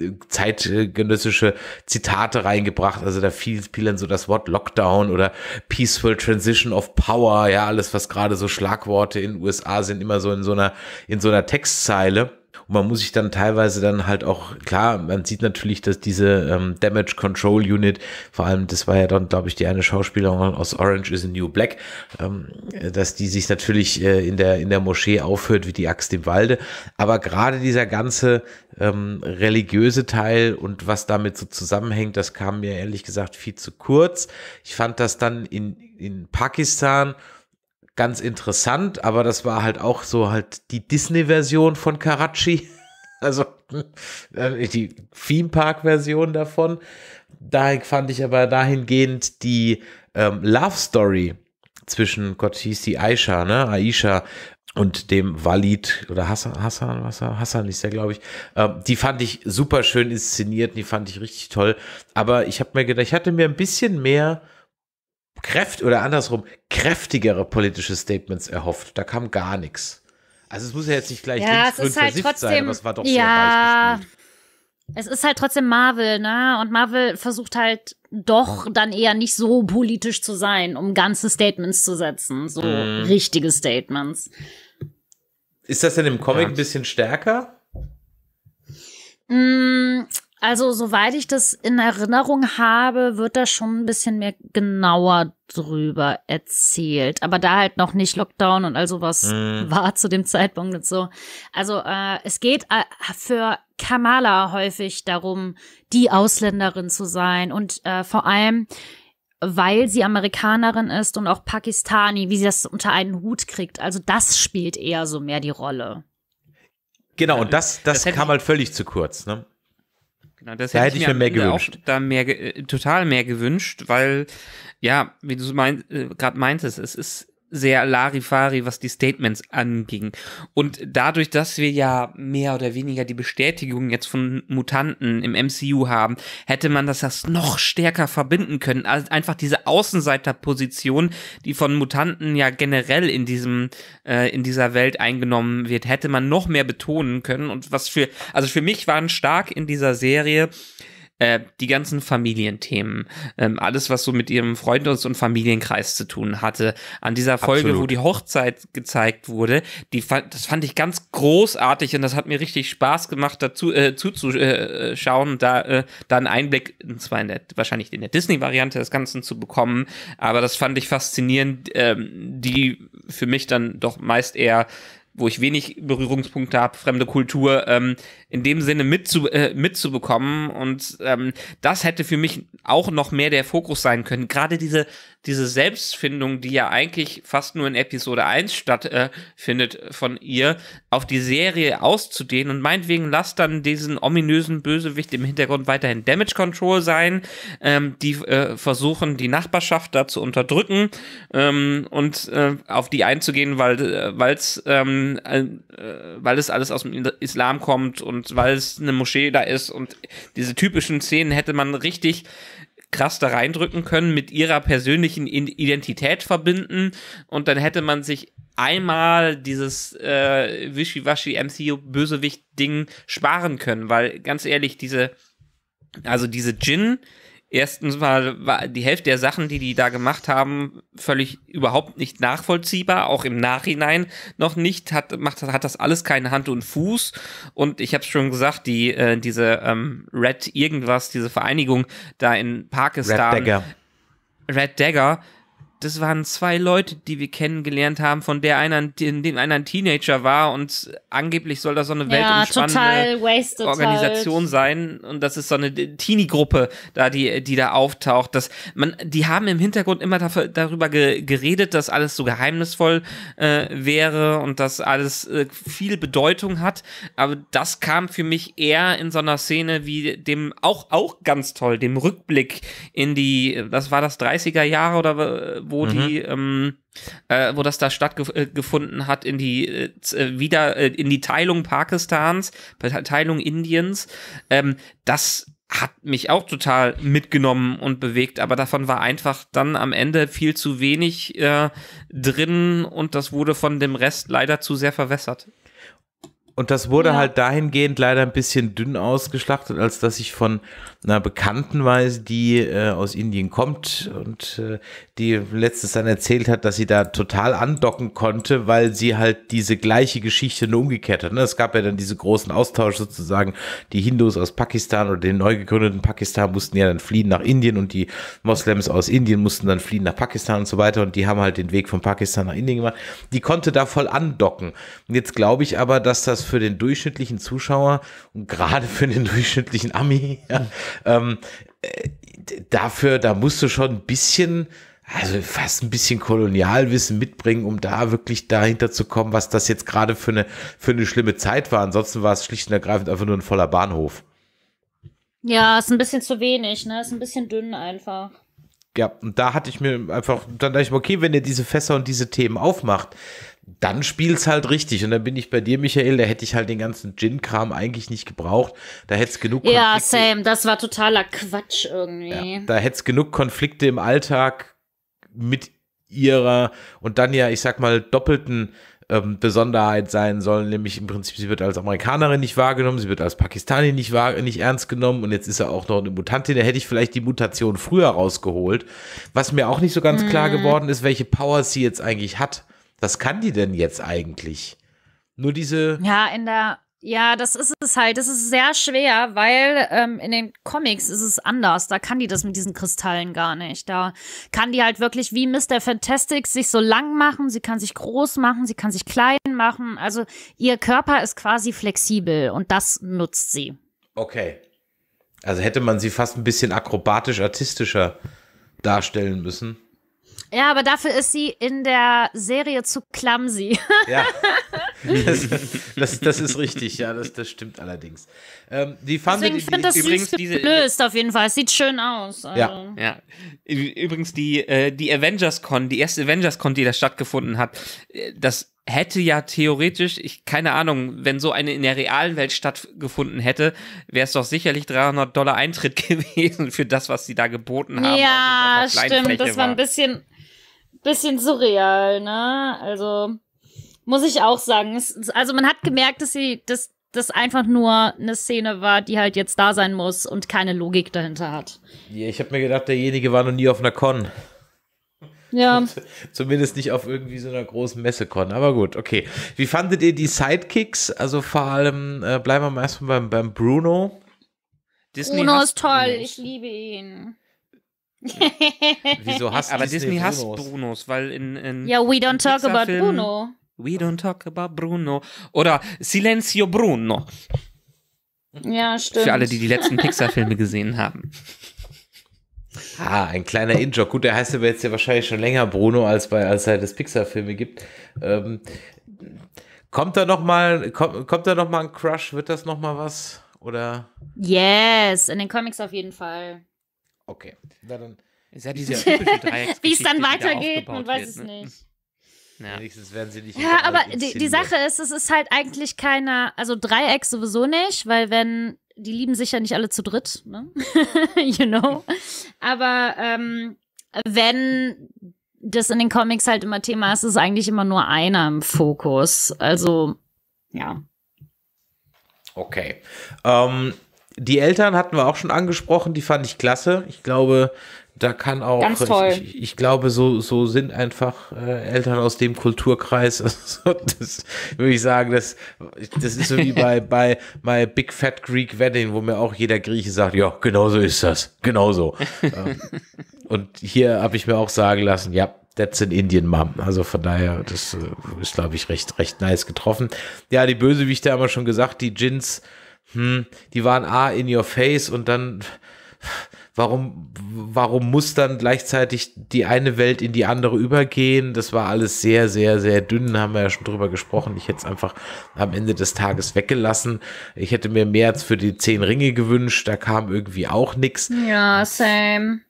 äh, zeitgenössische Zitate reingebracht. Also da fiel, fiel dann so das Wort Lockdown oder Peaceful Transition of Power. Ja, alles, was gerade so Schlagworte in den USA sind, immer so in so einer, in so einer Textzeile. Und man muss sich dann teilweise dann halt auch, klar, man sieht natürlich, dass diese ähm, Damage Control Unit, vor allem, das war ja dann, glaube ich, die eine Schauspielerin aus Orange is a New Black, ähm, äh, dass die sich natürlich äh, in, der, in der Moschee aufhört wie die Axt im Walde. Aber gerade dieser ganze ähm, religiöse Teil und was damit so zusammenhängt, das kam mir ehrlich gesagt viel zu kurz. Ich fand das dann in, in Pakistan, ganz interessant, aber das war halt auch so halt die Disney-Version von Karachi. Also äh, die Theme Park-Version davon. Da fand ich aber dahingehend die ähm, Love Story zwischen Gott hieß die Aisha, ne? Aisha und dem Walid oder Hassan, Hassan, Hassan, Hassan ist der, glaube ich. Ähm, die fand ich super schön inszeniert, die fand ich richtig toll. Aber ich habe mir gedacht, ich hatte mir ein bisschen mehr Kräft oder andersrum kräftigere politische Statements erhofft. Da kam gar nichts. Also es muss ja jetzt nicht gleich ja, links grün halt trotzdem, sein, aber es war doch ja, sehr Es ist halt trotzdem Marvel, ne? Und Marvel versucht halt doch dann eher nicht so politisch zu sein, um ganze Statements zu setzen, so mm. richtige Statements. Ist das denn im Comic ja. ein bisschen stärker? Mm, also, soweit ich das in Erinnerung habe, wird da schon ein bisschen mehr genauer drüber erzählt. Aber da halt noch nicht Lockdown und all sowas mhm. war zu dem Zeitpunkt und so. Also, äh, es geht äh, für Kamala häufig darum, die Ausländerin zu sein und äh, vor allem, weil sie Amerikanerin ist und auch Pakistani, wie sie das unter einen Hut kriegt. Also, das spielt eher so mehr die Rolle. Genau, und das, das, das kam halt völlig zu kurz. Ne? Genau, das da hätte ich mir, mehr gewünscht. Auch da mehr, äh, total mehr gewünscht, weil, ja, wie du mein, äh, gerade meintest, es ist sehr Larifari, was die Statements anging. Und dadurch, dass wir ja mehr oder weniger die Bestätigung jetzt von Mutanten im MCU haben, hätte man das erst noch stärker verbinden können. Also einfach diese Außenseiterposition, die von Mutanten ja generell in diesem, äh, in dieser Welt eingenommen wird, hätte man noch mehr betonen können. Und was für, also für mich waren stark in dieser Serie äh, die ganzen Familienthemen, ähm, alles, was so mit ihrem Freundes- und Familienkreis zu tun hatte. An dieser Folge, Absolut. wo die Hochzeit gezeigt wurde, die fand, das fand ich ganz großartig und das hat mir richtig Spaß gemacht, dazu äh, zuzuschauen, äh, da äh, da einen Einblick, und zwar in der, wahrscheinlich in der Disney-Variante des Ganzen zu bekommen. Aber das fand ich faszinierend, ähm, die für mich dann doch meist eher wo ich wenig Berührungspunkte habe, fremde Kultur, ähm, in dem Sinne mitzu, äh, mitzubekommen. Und ähm, das hätte für mich auch noch mehr der Fokus sein können. Gerade diese, diese Selbstfindung, die ja eigentlich fast nur in Episode 1 stattfindet äh, von ihr, auf die Serie auszudehnen. Und meinetwegen lasst dann diesen ominösen Bösewicht im Hintergrund weiterhin Damage Control sein, ähm, die äh, versuchen, die Nachbarschaft da zu unterdrücken ähm, und äh, auf die einzugehen, weil äh, es ähm, äh, weil es alles aus dem Islam kommt und weil es eine Moschee da ist und diese typischen Szenen hätte man richtig krass da reindrücken können, mit ihrer persönlichen Identität verbinden und dann hätte man sich einmal dieses äh, Wischiwaschi MCU-Bösewicht-Ding sparen können, weil ganz ehrlich, diese, also diese Jin, Erstens mal war die Hälfte der Sachen, die die da gemacht haben, völlig überhaupt nicht nachvollziehbar, auch im Nachhinein noch nicht, hat, macht, hat das alles keine Hand und Fuß. Und ich habe schon gesagt, die, äh, diese ähm, Red irgendwas, diese Vereinigung da in Pakistan. Red Dagger. Red Dagger das waren zwei Leute, die wir kennengelernt haben, von der einer, den, den einer ein Teenager war und angeblich soll das so eine ja, weltumspannende Organisation halt. sein und das ist so eine Teenie-Gruppe da, die, die da auftaucht, dass man, die haben im Hintergrund immer dafür, darüber geredet, dass alles so geheimnisvoll äh, wäre und dass alles äh, viel Bedeutung hat, aber das kam für mich eher in so einer Szene wie dem, auch, auch ganz toll, dem Rückblick in die, das war das 30er Jahre oder äh, wo mhm. die, ähm, äh, wo das da stattgefunden hat, in die äh, wieder äh, in die Teilung Pakistans, Teilung Indiens. Ähm, das hat mich auch total mitgenommen und bewegt, aber davon war einfach dann am Ende viel zu wenig äh, drin und das wurde von dem Rest leider zu sehr verwässert. Und das wurde ja. halt dahingehend leider ein bisschen dünn ausgeschlachtet, als dass ich von einer Bekanntenweise, die äh, aus Indien kommt und äh, die letztes dann erzählt hat, dass sie da total andocken konnte, weil sie halt diese gleiche Geschichte nur umgekehrt hat. Ne? Es gab ja dann diese großen Austausch sozusagen. Die Hindus aus Pakistan oder den neu gegründeten Pakistan mussten ja dann fliehen nach Indien und die Moslems aus Indien mussten dann fliehen nach Pakistan und so weiter und die haben halt den Weg von Pakistan nach Indien gemacht. Die konnte da voll andocken. Und jetzt glaube ich aber, dass das für den durchschnittlichen Zuschauer und gerade für den durchschnittlichen Ami ja, ähm, äh, dafür, da musst du schon ein bisschen also fast ein bisschen Kolonialwissen mitbringen, um da wirklich dahinter zu kommen, was das jetzt gerade für eine, für eine schlimme Zeit war. Ansonsten war es schlicht und ergreifend einfach nur ein voller Bahnhof. Ja, ist ein bisschen zu wenig, ne? Ist ein bisschen dünn einfach. Ja, und da hatte ich mir einfach, dann dachte ich mir, okay, wenn ihr diese Fässer und diese Themen aufmacht, dann spielt es halt richtig. Und dann bin ich bei dir, Michael, da hätte ich halt den ganzen Gin-Kram eigentlich nicht gebraucht. Da hätte es genug Konflikte. Ja, Sam, das war totaler Quatsch irgendwie. Ja, da hätte es genug Konflikte im Alltag mit ihrer und dann ja, ich sag mal, doppelten ähm, Besonderheit sein sollen, nämlich im Prinzip, sie wird als Amerikanerin nicht wahrgenommen, sie wird als Pakistani nicht, wahr, nicht ernst genommen und jetzt ist er auch noch eine Mutantin, da hätte ich vielleicht die Mutation früher rausgeholt. Was mir auch nicht so ganz mm. klar geworden ist, welche Power sie jetzt eigentlich hat. Was kann die denn jetzt eigentlich? Nur diese. Ja, in der. Ja, das ist es halt. Das ist sehr schwer, weil ähm, in den Comics ist es anders. Da kann die das mit diesen Kristallen gar nicht. Da kann die halt wirklich wie Mr. Fantastic sich so lang machen. Sie kann sich groß machen. Sie kann sich klein machen. Also ihr Körper ist quasi flexibel und das nutzt sie. Okay. Also hätte man sie fast ein bisschen akrobatisch, artistischer darstellen müssen. Ja, aber dafür ist sie in der Serie zu clumsy. Ja, das, das, das ist richtig, ja, das, das stimmt allerdings. Ähm, die fand Deswegen finde das übrigens süß gelöst auf jeden Fall, es sieht schön aus. Also. Ja. ja. Übrigens, die, äh, die Avengers-Con, die erste Avengers-Con, die da stattgefunden hat, äh, das hätte ja theoretisch, ich keine Ahnung, wenn so eine in der realen Welt stattgefunden hätte, wäre es doch sicherlich 300 Dollar Eintritt gewesen für das, was sie da geboten haben. Ja, also stimmt, das war ein bisschen bisschen surreal, ne? Also muss ich auch sagen. Es, also man hat gemerkt, dass sie, dass das einfach nur eine Szene war, die halt jetzt da sein muss und keine Logik dahinter hat. Ja, ich habe mir gedacht, derjenige war noch nie auf einer Con. Ja. Zumindest nicht auf irgendwie so einer großen Messekon. Aber gut, okay. Wie fandet ihr die Sidekicks? Also vor allem, äh, bleiben wir mal erstmal beim, beim Bruno. Disney Bruno ist toll, ich liebe ihn. Wieso hasst Aber Disney, Disney hasst Brunos? Brunos, weil in, in Ja, we don't talk about Bruno. We don't talk about Bruno. Oder Silencio Bruno. Ja, stimmt. Für alle, die die letzten Pixar-Filme gesehen haben. Ah, ein kleiner Injok. Gut, der heißt aber jetzt ja wahrscheinlich schon länger Bruno, als bei als seit es Pixar-Filme gibt. Ähm, kommt da noch mal, kommt, kommt da noch mal ein Crush? Wird das noch mal was? Oder? Yes, in den Comics auf jeden Fall. Okay. Na dann. Ist ja diese Wie es dann weitergeht, man weiß wird, es ne? nicht. Ja. werden sie nicht. Ja, aber die, die Sache ist, es ist halt eigentlich keiner, also Dreieck sowieso nicht, weil wenn, die lieben sich ja nicht alle zu dritt, ne? you know. Aber ähm, wenn das in den Comics halt immer Thema ist, ist eigentlich immer nur einer im Fokus. Also, ja. Okay. Ähm, die Eltern hatten wir auch schon angesprochen, die fand ich klasse. Ich glaube, da kann auch, Ganz toll. Ich, ich, ich glaube, so, so sind einfach äh, Eltern aus dem Kulturkreis. Also, das würde ich sagen, das, das ist so wie bei, bei My Big Fat Greek Wedding, wo mir auch jeder Grieche sagt, ja, genauso ist das, genauso. ähm, und hier habe ich mir auch sagen lassen, ja, that's in Indian Mom. Also von daher, das äh, ist, glaube ich, recht, recht nice getroffen. Ja, die Bösewichte haben wir schon gesagt, die Jins hm, die waren A in your face und dann warum, warum muss dann gleichzeitig die eine Welt in die andere übergehen? Das war alles sehr, sehr, sehr dünn, haben wir ja schon drüber gesprochen. Ich hätte es einfach am Ende des Tages weggelassen. Ich hätte mir mehr für die zehn Ringe gewünscht, da kam irgendwie auch nichts. Ja, same.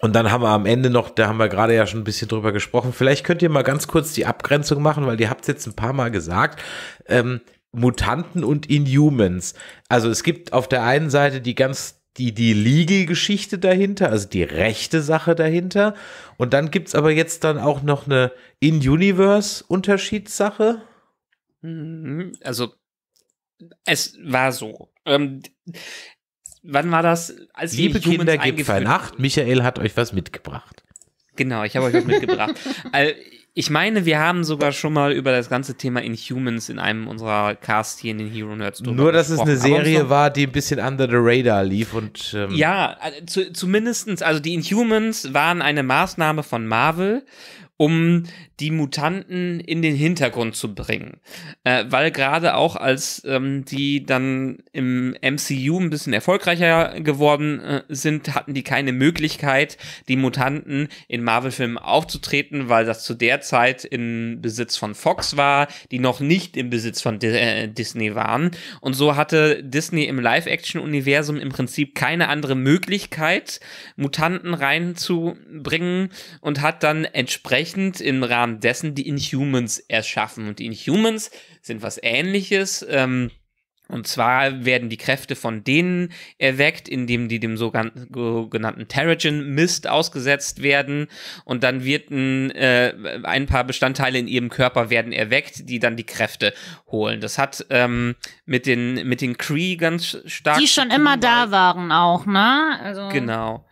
Und dann haben wir am Ende noch, da haben wir gerade ja schon ein bisschen drüber gesprochen, vielleicht könnt ihr mal ganz kurz die Abgrenzung machen, weil ihr habt es jetzt ein paar Mal gesagt. Ähm, Mutanten und Inhumans. Also es gibt auf der einen Seite die ganz die, die Legal-Geschichte dahinter, also die rechte Sache dahinter. Und dann gibt es aber jetzt dann auch noch eine In-Universe-Unterschiedssache. Mhm. Also, es war so. Ähm, wann war das? Als Liebe Kinder, gebt Vernacht. Michael hat euch was mitgebracht. Genau, ich habe euch was mitgebracht. Äh, ich meine, wir haben sogar schon mal über das ganze Thema Inhumans in einem unserer Casts hier in den Hero Nerds drüber Nur, dass gesprochen. es eine Serie so war, die ein bisschen under the radar lief und. Ähm ja, also zu, zumindestens, also die Inhumans waren eine Maßnahme von Marvel, um die Mutanten in den Hintergrund zu bringen. Äh, weil gerade auch als ähm, die dann im MCU ein bisschen erfolgreicher geworden äh, sind, hatten die keine Möglichkeit, die Mutanten in Marvel-Filmen aufzutreten, weil das zu der Zeit im Besitz von Fox war, die noch nicht im Besitz von Di äh, Disney waren. Und so hatte Disney im Live-Action-Universum im Prinzip keine andere Möglichkeit, Mutanten reinzubringen und hat dann entsprechend im Rahmen Rahmen dessen die Inhumans erschaffen. Und die Inhumans sind was ähnliches. Ähm, und zwar werden die Kräfte von denen erweckt, indem die dem sogenannten Terrigen-Mist ausgesetzt werden. Und dann wird ein, äh, ein paar Bestandteile in ihrem Körper werden erweckt, die dann die Kräfte holen. Das hat ähm, mit, den, mit den Cree ganz stark. Die schon immer da waren auch, ne? Also genau.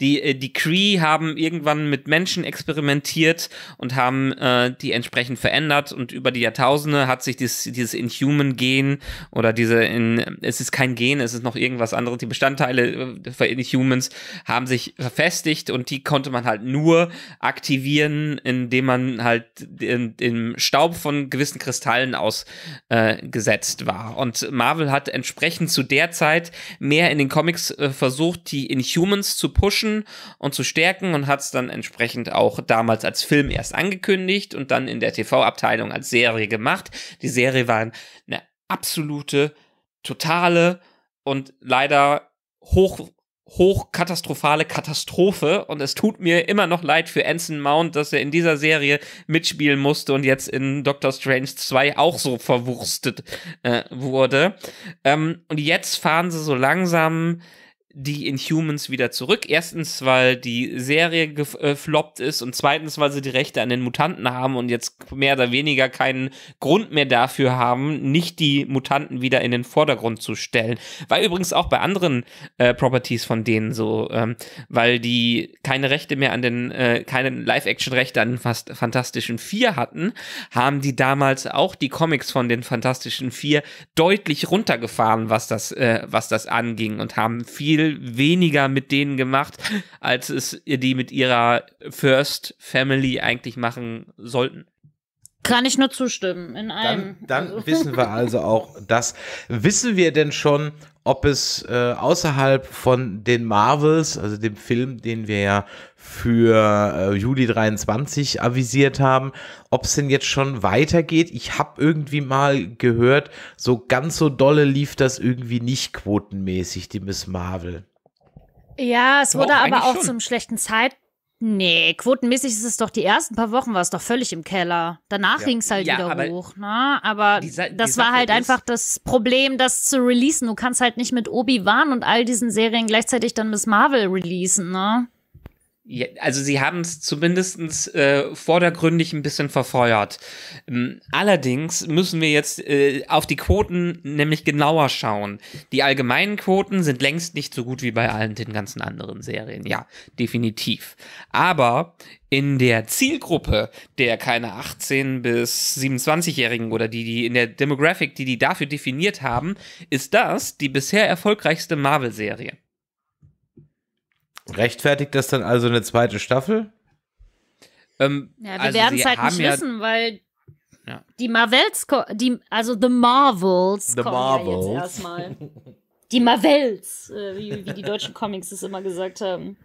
Die, äh, die Cree haben irgendwann mit Menschen experimentiert und haben äh, die entsprechend verändert und über die Jahrtausende hat sich dieses, dieses Inhuman-Gen oder diese, in, es ist kein Gen, es ist noch irgendwas anderes, die Bestandteile äh, für Inhumans haben sich verfestigt und die konnte man halt nur aktivieren, indem man halt im Staub von gewissen Kristallen ausgesetzt äh, war. Und Marvel hat entsprechend zu der Zeit mehr in den Comics äh, versucht, die Inhumans zu pushen pushen und zu stärken und hat es dann entsprechend auch damals als Film erst angekündigt und dann in der TV-Abteilung als Serie gemacht. Die Serie war eine absolute, totale und leider hoch hochkatastrophale Katastrophe und es tut mir immer noch leid für Anson Mount, dass er in dieser Serie mitspielen musste und jetzt in Doctor Strange 2 auch so verwurstet äh, wurde. Ähm, und jetzt fahren sie so langsam die Inhumans wieder zurück. Erstens, weil die Serie gefloppt äh, ist und zweitens, weil sie die Rechte an den Mutanten haben und jetzt mehr oder weniger keinen Grund mehr dafür haben, nicht die Mutanten wieder in den Vordergrund zu stellen. War übrigens auch bei anderen äh, Properties von denen so, ähm, weil die keine Rechte mehr an den, äh, keine Live-Action-Rechte an den Fast Fantastischen Vier hatten, haben die damals auch die Comics von den Fantastischen Vier deutlich runtergefahren, was das, äh, was das anging und haben viel weniger mit denen gemacht, als es die mit ihrer First Family eigentlich machen sollten. Kann ich nur zustimmen, in einem. Dann, dann also. wissen wir also auch das. Wissen wir denn schon, ob es äh, außerhalb von den Marvels, also dem Film, den wir ja für äh, Juli 23 avisiert haben, ob es denn jetzt schon weitergeht. Ich habe irgendwie mal gehört, so ganz so dolle lief das irgendwie nicht quotenmäßig, die Miss Marvel. Ja, es wurde Doch, aber auch schon. zum schlechten Zeitpunkt. Nee, quotenmäßig ist es doch, die ersten paar Wochen war es doch völlig im Keller. Danach ja. ging es halt ja, wieder hoch, ne? Aber Sa- das war halt einfach das Problem, das zu releasen. Du kannst halt nicht mit Obi-Wan und all diesen Serien gleichzeitig dann Miss Marvel releasen, ne? Ja, also sie haben es zumindest äh, vordergründig ein bisschen verfeuert. Ähm, allerdings müssen wir jetzt äh, auf die Quoten nämlich genauer schauen. Die allgemeinen Quoten sind längst nicht so gut wie bei allen den ganzen anderen Serien. Ja, definitiv. Aber in der Zielgruppe der keine 18 bis 27-Jährigen oder die, die in der Demographic, die die dafür definiert haben, ist das die bisher erfolgreichste Marvel-Serie. Rechtfertigt das dann also eine zweite Staffel? Ähm, ja, wir also werden es halt nicht ja wissen, weil ja. die Marvels, die, also The Marvels, The kommen Marvels. Ja jetzt erstmal. Die Marvels, äh, wie, wie die deutschen Comics es immer gesagt haben.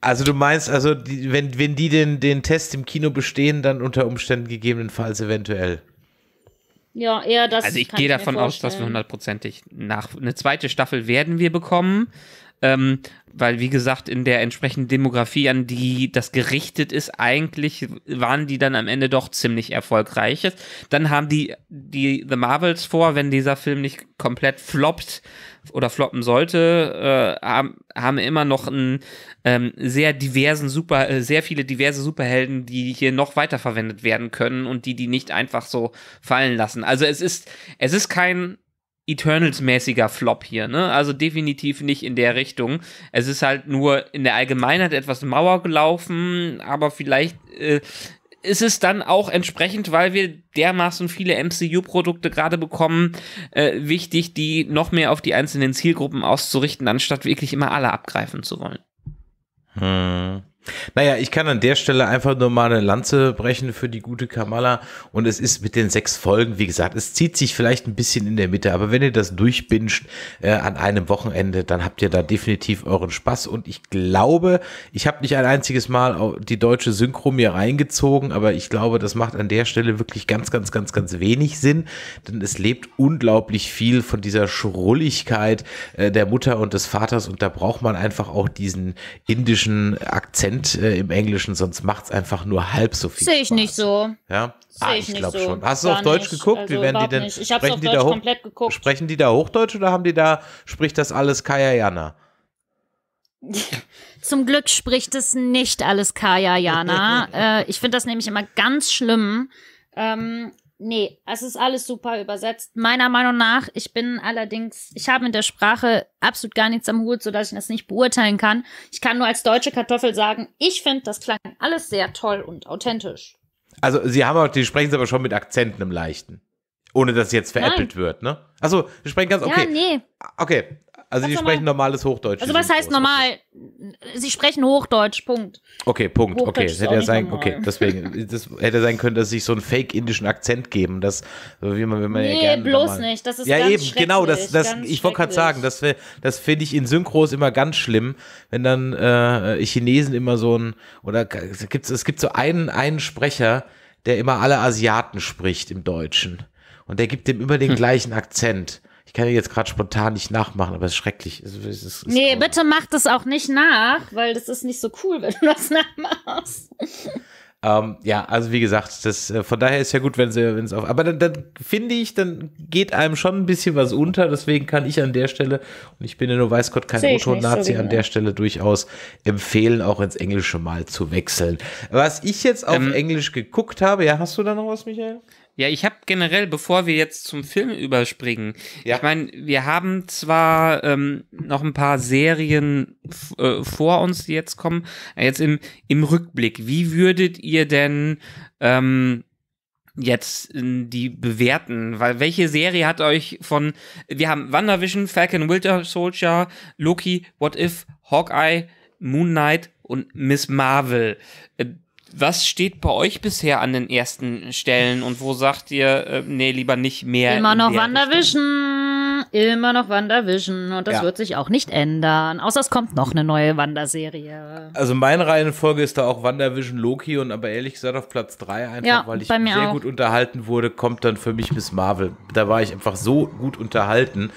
Also du meinst, also die, wenn, wenn die den, den Test im Kino bestehen, dann unter Umständen gegebenenfalls eventuell. Ja, eher das. Also ich gehe davon aus, dass wir hundertprozentig nach eine zweite Staffel werden wir bekommen ähm, weil wie gesagt in der entsprechenden Demografie, an die das gerichtet ist, eigentlich waren die dann am Ende doch ziemlich erfolgreich. Dann haben die, die The Marvels vor, wenn dieser Film nicht komplett floppt oder floppen sollte, äh, haben, haben immer noch einen ähm, sehr diversen Super, äh, sehr viele diverse Superhelden, die hier noch weiterverwendet werden können und die die nicht einfach so fallen lassen. Also es ist, es ist kein Eternals-mäßiger Flop hier, ne? Also definitiv nicht in der Richtung. Es ist halt nur in der Allgemeinheit etwas Mauer gelaufen, aber vielleicht äh, ist es dann auch entsprechend, weil wir dermaßen viele MCU-Produkte gerade bekommen, äh, wichtig, die noch mehr auf die einzelnen Zielgruppen auszurichten, anstatt wirklich immer alle abgreifen zu wollen. Hm. Naja, ich kann an der Stelle einfach nur mal eine Lanze brechen für die gute Kamala. Und es ist mit den sechs Folgen, wie gesagt, es zieht sich vielleicht ein bisschen in der Mitte. Aber wenn ihr das durchbinscht äh, an einem Wochenende, dann habt ihr da definitiv euren Spaß. Und ich glaube, ich habe nicht ein einziges Mal die deutsche Synchro mir reingezogen. Aber ich glaube, das macht an der Stelle wirklich ganz, ganz, ganz, ganz wenig Sinn. Denn es lebt unglaublich viel von dieser Schrulligkeit äh, der Mutter und des Vaters. Und da braucht man einfach auch diesen indischen Akzent Akzent äh, im Englischen, sonst macht es einfach nur halb so viel. Sehe ich nicht so. Ja, ah, ich, ich glaube so. schon. Hast du auf Deutsch nicht. geguckt? Also Wie werden die denn? Nicht. Ich habe auf Deutsch hoch, komplett geguckt. Sprechen die da Hochdeutsch oder haben die da spricht das alles Kaya Jana? Zum Glück spricht es nicht alles Kaya Jana. äh, ich finde das nämlich immer ganz schlimm. Ähm, Nee, es ist alles super übersetzt. Meiner Meinung nach, ich bin allerdings, ich habe mit der Sprache absolut gar nichts am Hut, sodass ich das nicht beurteilen kann. Ich kann nur als deutsche Kartoffel sagen, ich finde, das klang alles sehr toll und authentisch. Also, sie haben auch, die sprechen es aber schon mit Akzenten im Leichten. Ohne dass es jetzt veräppelt Nein. wird, ne? Also, wir sprechen ganz okay. Ja, nee. Okay, also die sprechen normales Hochdeutsch. Also was heißt normal? Sie sprechen Hochdeutsch, Punkt. Okay, Punkt. okay, hätte ja sein, okay, deswegen, das hätte sein können, dass sie so einen fake-indischen Akzent geben, das, wie man, wenn man nee, ja gerne bloß normal, nicht. Das ist ja eben, genau. Das, das, ich wollte gerade sagen, das, das finde ich in Synchros immer ganz schlimm, wenn dann äh, Chinesen immer so ein oder es gibt es gibt so einen einen Sprecher, der immer alle Asiaten spricht im Deutschen und der gibt dem immer den hm. gleichen Akzent kann jetzt gerade spontan nicht nachmachen, aber es ist schrecklich. Es, es, es nee, ist bitte macht es auch nicht nach, weil das ist nicht so cool, wenn du das nachmachst. Ähm, ja, also wie gesagt, das, äh, von daher ist ja gut, wenn sie, wenn es auf. Aber dann, dann finde ich, dann geht einem schon ein bisschen was unter. Deswegen kann ich an der Stelle, und ich bin ja nur weiß Gott kein Motornazi, so an der Stelle durchaus empfehlen, auch ins Englische mal zu wechseln. Was ich jetzt auf ähm, Englisch geguckt habe, ja, hast du da noch was, Michael? Ja, ich habe generell, bevor wir jetzt zum Film überspringen, ja. ich meine, wir haben zwar ähm, noch ein paar Serien äh, vor uns, die jetzt kommen. Jetzt im, im Rückblick, wie würdet ihr denn ähm, jetzt äh, die bewerten? Weil welche Serie hat euch von. Wir haben WandaVision, Falcon Winter Soldier, Loki, What If, Hawkeye, Moon Knight und Miss Marvel. Äh, was steht bei euch bisher an den ersten Stellen und wo sagt ihr, äh, nee, lieber nicht mehr? Immer noch Wandervision. Immer noch Wandervision. Und das ja. wird sich auch nicht ändern. Außer es kommt noch eine neue Wanderserie. Also meine Reihenfolge ist da auch Wandervision Loki und aber ehrlich gesagt auf Platz 3 einfach, ja, weil ich sehr auch. gut unterhalten wurde, kommt dann für mich Miss Marvel. Da war ich einfach so gut unterhalten.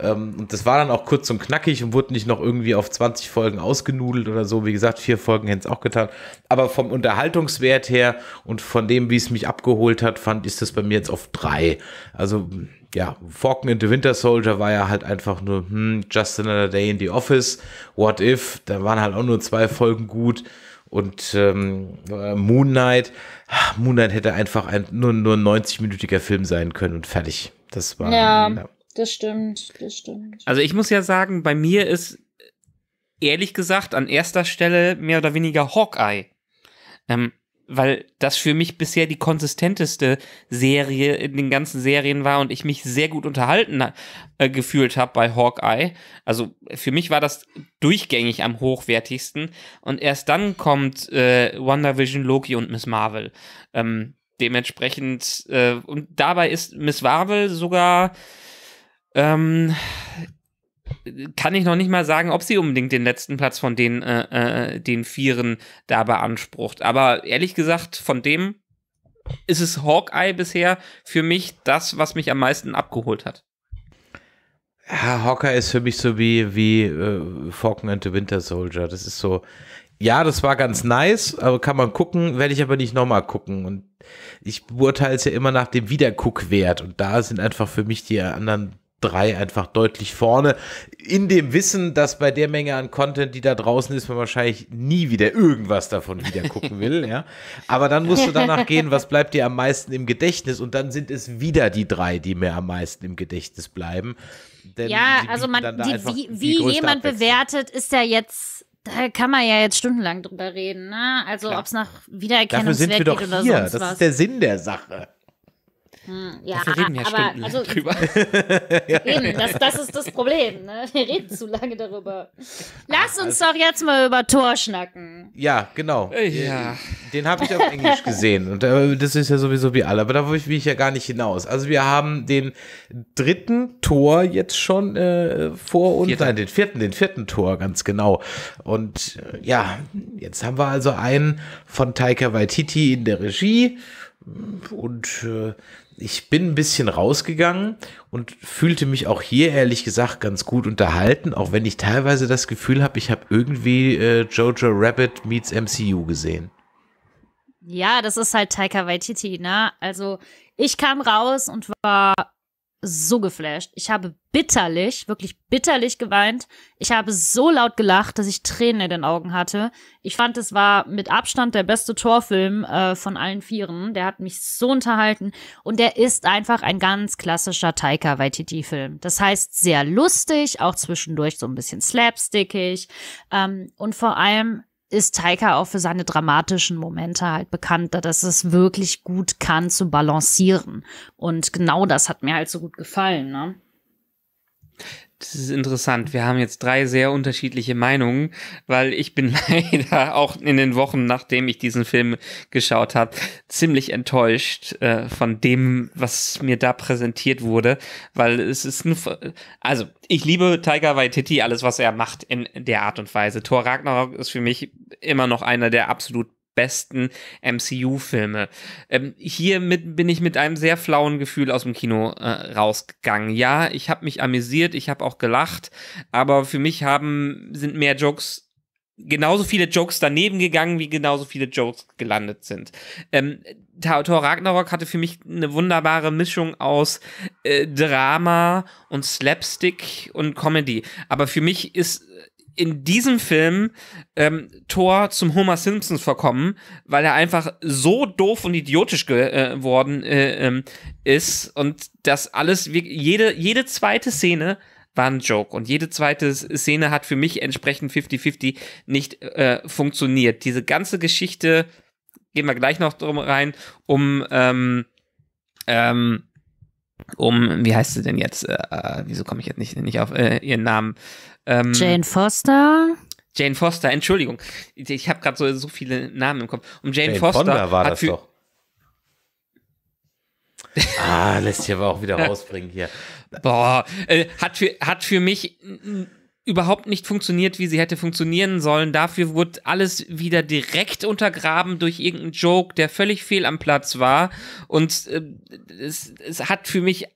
Ähm, und das war dann auch kurz und knackig und wurde nicht noch irgendwie auf 20 Folgen ausgenudelt oder so. Wie gesagt, vier Folgen hätten es auch getan. Aber vom Unterhaltungswert her und von dem, wie es mich abgeholt hat, fand ich das bei mir jetzt auf drei. Also ja, Falcon in the Winter Soldier war ja halt einfach nur hm, Just Another Day in the Office, What If, da waren halt auch nur zwei Folgen gut und ähm, äh, Moon Knight. Moon Knight hätte einfach ein, nur, nur ein 90-minütiger Film sein können und fertig. Das war. Ja. ja. Das stimmt, das stimmt. Also ich muss ja sagen, bei mir ist ehrlich gesagt an erster Stelle mehr oder weniger Hawkeye. Ähm, weil das für mich bisher die konsistenteste Serie in den ganzen Serien war und ich mich sehr gut unterhalten äh, gefühlt habe bei Hawkeye. Also für mich war das durchgängig am hochwertigsten und erst dann kommt äh, WandaVision, Loki und Miss Marvel. Ähm, dementsprechend äh, und dabei ist Miss Marvel sogar ähm, kann ich noch nicht mal sagen, ob sie unbedingt den letzten Platz von den, äh, äh, den Vieren da beansprucht. Aber ehrlich gesagt, von dem ist es Hawkeye bisher für mich das, was mich am meisten abgeholt hat. Ja, Hawkeye ist für mich so wie, wie äh, Falcon and the Winter Soldier. Das ist so, ja, das war ganz nice, aber kann man gucken, werde ich aber nicht nochmal gucken. Und ich beurteile es ja immer nach dem Wiederguckwert. Und da sind einfach für mich die anderen drei einfach deutlich vorne. In dem Wissen, dass bei der Menge an Content, die da draußen ist, man wahrscheinlich nie wieder irgendwas davon wieder gucken will. ja. Aber dann musst du danach gehen, was bleibt dir am meisten im Gedächtnis? Und dann sind es wieder die drei, die mir am meisten im Gedächtnis bleiben. Denn ja, also man, die, wie, wie jemand bewertet, ist ja jetzt da kann man ja jetzt stundenlang drüber reden, ne? Also ob es nach Wiedererkennungswert geht oder sonst was. Das ist der Sinn der Sache. Hm, ja, Dafür reden wir ah, aber, also, drüber. Eben, das, das ist das Problem. Ne? Wir reden zu lange darüber. Lass uns also doch jetzt mal über Tor schnacken. Ja, genau. Ja. Den habe ich auf Englisch gesehen. Und äh, das ist ja sowieso wie alle. Aber da will ich, will ich ja gar nicht hinaus. Also wir haben den dritten Tor jetzt schon äh, vor uns. Nein, den vierten, den vierten Tor, ganz genau. Und äh, ja, jetzt haben wir also einen von Taika Waititi in der Regie. Und äh, ich bin ein bisschen rausgegangen und fühlte mich auch hier ehrlich gesagt ganz gut unterhalten, auch wenn ich teilweise das Gefühl habe, ich habe irgendwie äh, Jojo Rabbit meets MCU gesehen. Ja, das ist halt Taika Waititi, ne? Also ich kam raus und war so geflasht. Ich habe bitterlich, wirklich bitterlich geweint. Ich habe so laut gelacht, dass ich Tränen in den Augen hatte. Ich fand, es war mit Abstand der beste Torfilm äh, von allen Vieren. Der hat mich so unterhalten. Und der ist einfach ein ganz klassischer Taika Waititi-Film. Das heißt, sehr lustig, auch zwischendurch so ein bisschen slapstickig. Ähm, und vor allem ist Taika auch für seine dramatischen Momente halt bekannter, dass es wirklich gut kann zu balancieren. Und genau das hat mir halt so gut gefallen. Ne? Das ist interessant. Wir haben jetzt drei sehr unterschiedliche Meinungen, weil ich bin leider auch in den Wochen, nachdem ich diesen Film geschaut habe, ziemlich enttäuscht äh, von dem, was mir da präsentiert wurde, weil es ist ein, also ich liebe Tiger Waititi, alles was er macht in der Art und Weise. Thor Ragnarok ist für mich immer noch einer der absolut besten MCU-Filme. Ähm, hier mit, bin ich mit einem sehr flauen Gefühl aus dem Kino äh, rausgegangen. Ja, ich habe mich amüsiert, ich habe auch gelacht, aber für mich haben, sind mehr Jokes genauso viele Jokes daneben gegangen, wie genauso viele Jokes gelandet sind. Ähm, Thor Ragnarok hatte für mich eine wunderbare Mischung aus äh, Drama und Slapstick und Comedy. Aber für mich ist in diesem Film ähm, Thor zum Homer Simpsons verkommen, weil er einfach so doof und idiotisch geworden äh, äh, ähm, ist und das alles, jede, jede zweite Szene war ein Joke. Und jede zweite Szene hat für mich entsprechend 50-50 nicht äh, funktioniert. Diese ganze Geschichte, gehen wir gleich noch drum rein, um ähm, ähm, um, wie heißt sie denn jetzt? Äh, äh, wieso komme ich jetzt nicht, nicht auf äh, ihren Namen? Ähm, Jane Foster? Jane Foster, Entschuldigung. Ich, habe gerade so, so viele Namen im Kopf. Um Jane, Jane Foster Fonda war das doch. ah, lässt sich aber auch wieder rausbringen hier. Boah, äh, hat, für, hat für mich überhaupt nicht funktioniert, wie sie hätte funktionieren sollen. Dafür wurde alles wieder direkt untergraben durch irgendeinen Joke, der völlig fehl am Platz war. Und äh, es, es hat für mich,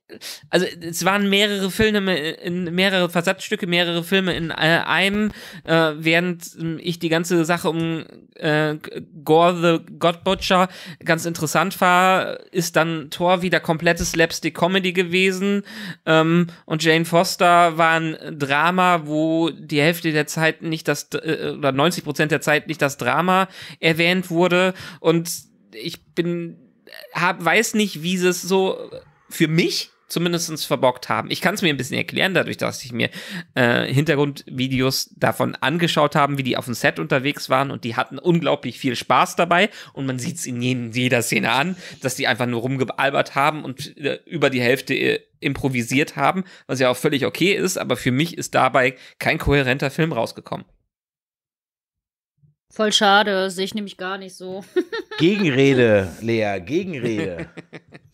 also es waren mehrere Filme in, mehrere Versatzstücke, mehrere Filme in äh, einem, äh, während ähm, ich die ganze Sache um äh, Gore the God Butcher ganz interessant war, ist dann Thor wieder komplettes Slapstick Comedy gewesen. Ähm, und Jane Foster war ein Drama, wo wo die Hälfte der Zeit nicht das, äh, oder 90 Prozent der Zeit nicht das Drama erwähnt wurde. Und ich bin, hab, weiß nicht, wie sie es so für mich zumindest verbockt haben. Ich kann es mir ein bisschen erklären, dadurch, dass ich mir äh, Hintergrundvideos davon angeschaut haben, wie die auf dem Set unterwegs waren und die hatten unglaublich viel Spaß dabei und man sieht es in jedem, jeder Szene an, dass die einfach nur rumgealbert haben und äh, über die Hälfte äh, improvisiert haben, was ja auch völlig okay ist, aber für mich ist dabei kein kohärenter Film rausgekommen. Voll schade, sehe ich nämlich gar nicht so. Gegenrede, Lea, Gegenrede.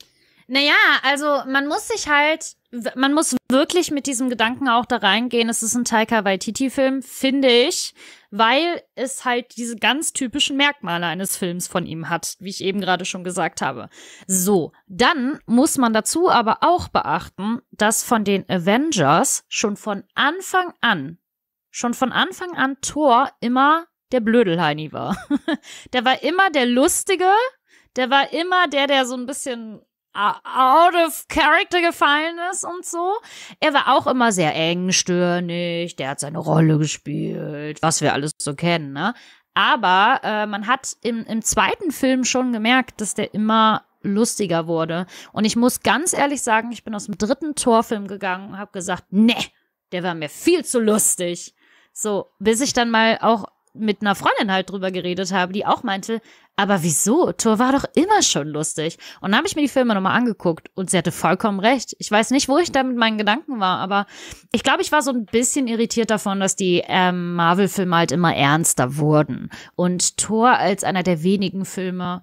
Naja, also man muss sich halt, man muss wirklich mit diesem Gedanken auch da reingehen, es ist ein Taika Waititi-Film, finde ich, weil es halt diese ganz typischen Merkmale eines Films von ihm hat, wie ich eben gerade schon gesagt habe. So, dann muss man dazu aber auch beachten, dass von den Avengers schon von Anfang an, schon von Anfang an Thor immer der Blödelheini war. der war immer der Lustige, der war immer der, der so ein bisschen out of character gefallen ist und so. Er war auch immer sehr engstirnig, der hat seine Rolle gespielt, was wir alles so kennen, ne? Aber äh, man hat im, im zweiten Film schon gemerkt, dass der immer lustiger wurde. Und ich muss ganz ehrlich sagen, ich bin aus dem dritten Torfilm gegangen und habe gesagt, ne, der war mir viel zu lustig. So, bis ich dann mal auch mit einer Freundin halt drüber geredet habe, die auch meinte, aber wieso? Thor war doch immer schon lustig. Und dann habe ich mir die Filme nochmal angeguckt und sie hatte vollkommen recht. Ich weiß nicht, wo ich da mit meinen Gedanken war, aber ich glaube, ich war so ein bisschen irritiert davon, dass die ähm, Marvel-Filme halt immer ernster wurden. Und Thor als einer der wenigen Filme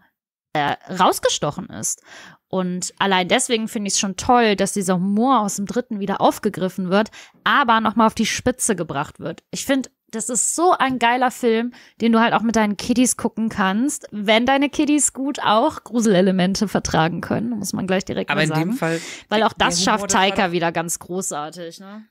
äh, rausgestochen ist. Und allein deswegen finde ich es schon toll, dass dieser Humor aus dem dritten wieder aufgegriffen wird, aber nochmal auf die Spitze gebracht wird. Ich finde, das ist so ein geiler Film, den du halt auch mit deinen Kiddies gucken kannst, wenn deine Kiddies gut auch Gruselelemente vertragen können, muss man gleich direkt Aber mal sagen. Aber in dem Fall. Weil auch das schafft Taika wieder ganz großartig, ne?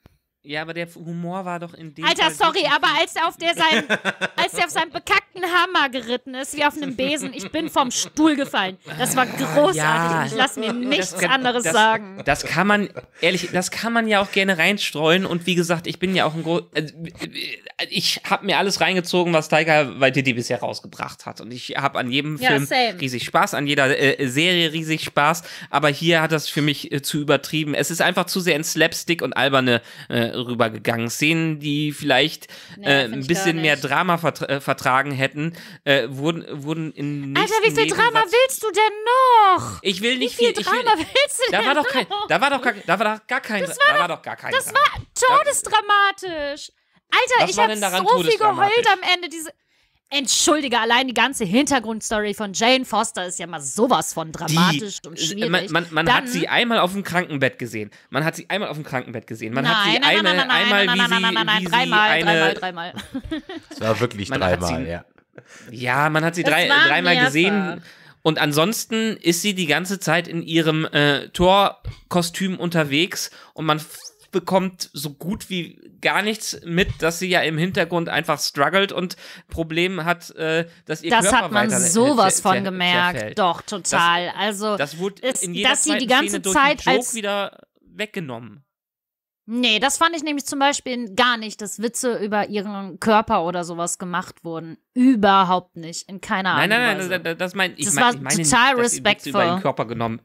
Ja, aber der Humor war doch in dem. Alter, Fall sorry, aber als er auf der sein, als er auf seinen bekackten Hammer geritten ist, wie auf einem Besen, ich bin vom Stuhl gefallen. Das war großartig. Ja, ich lass mir nichts kann, anderes das, sagen. Das kann man, ehrlich, das kann man ja auch gerne reinstreuen. Und wie gesagt, ich bin ja auch ein groß. Äh, äh, ich habe mir alles reingezogen, was Tiger bei Didi bisher rausgebracht hat. Und ich habe an jedem Film ja, riesig Spaß, an jeder äh, äh, Serie riesig Spaß. Aber hier hat das für mich äh, zu übertrieben. Es ist einfach zu sehr in Slapstick und alberne äh, rübergegangen. Szenen, die vielleicht nee, äh, ein bisschen mehr Drama vertra äh, vertragen hätten, äh, wurden, wurden in Alter, wie viel Nebensatz Drama willst du denn noch? Ich will nicht wie viel. viel Drama will, willst du da denn war noch? Kein, da war doch kein, da war doch gar kein, das war, da war doch gar kein. Das Drama. war todesdramatisch. Alter, Was ich habe so viel geheult am Ende. Diese, Entschuldige, allein die ganze Hintergrundstory von Jane Foster ist ja mal sowas von dramatisch die, und äh, schwierig. Man, man, man hat sie einmal auf dem Krankenbett gesehen. Man hat sie einmal auf dem Krankenbett gesehen. Man nein, hat sie nein, eine, nein, einmal nein, wie nein, nein, nein, nein, dreimal, dreimal, dreimal. Es war wirklich dreimal, ja. Ja, man hat sie drei, dreimal gesehen. Und ansonsten ist sie die ganze Zeit in ihrem äh, Torkostüm unterwegs und man bekommt so gut wie gar nichts mit, dass sie ja im Hintergrund einfach struggelt und Probleme hat, äh, dass ihr das Körper hat man sowas von gemerkt, zerfällt. doch total. Das, also das wurde ist, in jeder dass sie die ganze Szene Zeit als wieder weggenommen. Nee, das fand ich nämlich zum Beispiel gar nicht, dass Witze über ihren Körper oder sowas gemacht wurden. Überhaupt nicht. In keiner Art. Nein, nein, nein, nein, das, das mein, ich. Das mein, war ich meine total respektvoll. über den Körper genommen.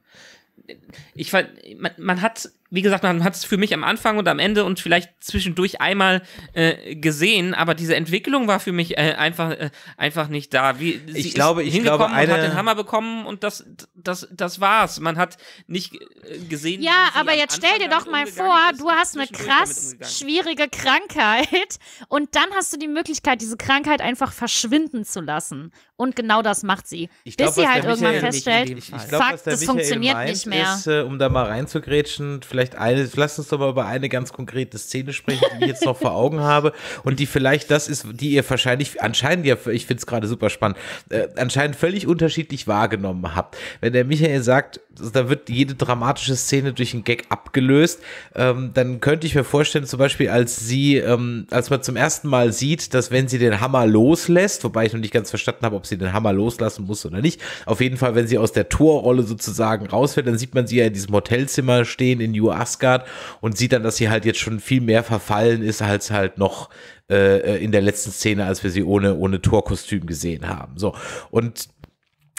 Ich fand, man, man hat wie gesagt, man hat es für mich am Anfang und am Ende und vielleicht zwischendurch einmal äh, gesehen, aber diese Entwicklung war für mich äh, einfach, äh, einfach nicht da. Wie, ich glaube, ich glaube, eine... hat den Hammer bekommen und das, das, das war's. Man hat nicht äh, gesehen. Ja, aber jetzt stell dir doch mal vor, ist, du hast eine krass schwierige Krankheit und dann hast du die Möglichkeit, diese Krankheit einfach verschwinden zu lassen. Und genau das macht sie. Ich glaub, bis sie halt irgendwann feststellt, ich, ich glaub, fuck, das funktioniert nicht mehr. Ist, äh, um da mal reinzugrätschen, vielleicht eine, lass uns doch mal über eine ganz konkrete Szene sprechen, die ich jetzt noch vor Augen habe und die vielleicht das ist, die ihr wahrscheinlich anscheinend ja, ich finde es gerade super spannend, äh, anscheinend völlig unterschiedlich wahrgenommen habt. Wenn der Michael sagt, da wird jede dramatische Szene durch einen Gag abgelöst, ähm, dann könnte ich mir vorstellen, zum Beispiel als sie, ähm, als man zum ersten Mal sieht, dass wenn sie den Hammer loslässt, wobei ich noch nicht ganz verstanden habe, ob sie den Hammer loslassen muss oder nicht, auf jeden Fall, wenn sie aus der Torrolle sozusagen rausfällt, dann sieht man sie ja in diesem Hotelzimmer stehen in New Figur Asgard und sieht dann, dass sie halt jetzt schon viel mehr verfallen ist als halt noch äh, äh in der letzten Szene, als wir sie ohne, ohne Torkostüm gesehen haben. So. Und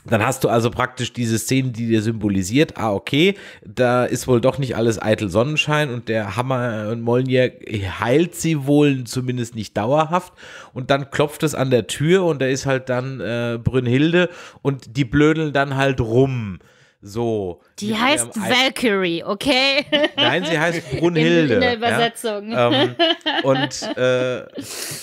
dann hast du also praktisch diese Szene, die dir symbolisiert, ah, okay, da ist wohl doch nicht alles eitel Sonnenschein und der Hammer und äh, Molnir heilt sie wohl zumindest nicht dauerhaft und dann klopft es an der Tür und da ist halt dann äh, Brünnhilde und die blödeln dann halt rum. So. Die heißt Valkyrie, okay? Nein, sie heißt Brunhilde. In, der Übersetzung. Ja? Ähm, und, äh,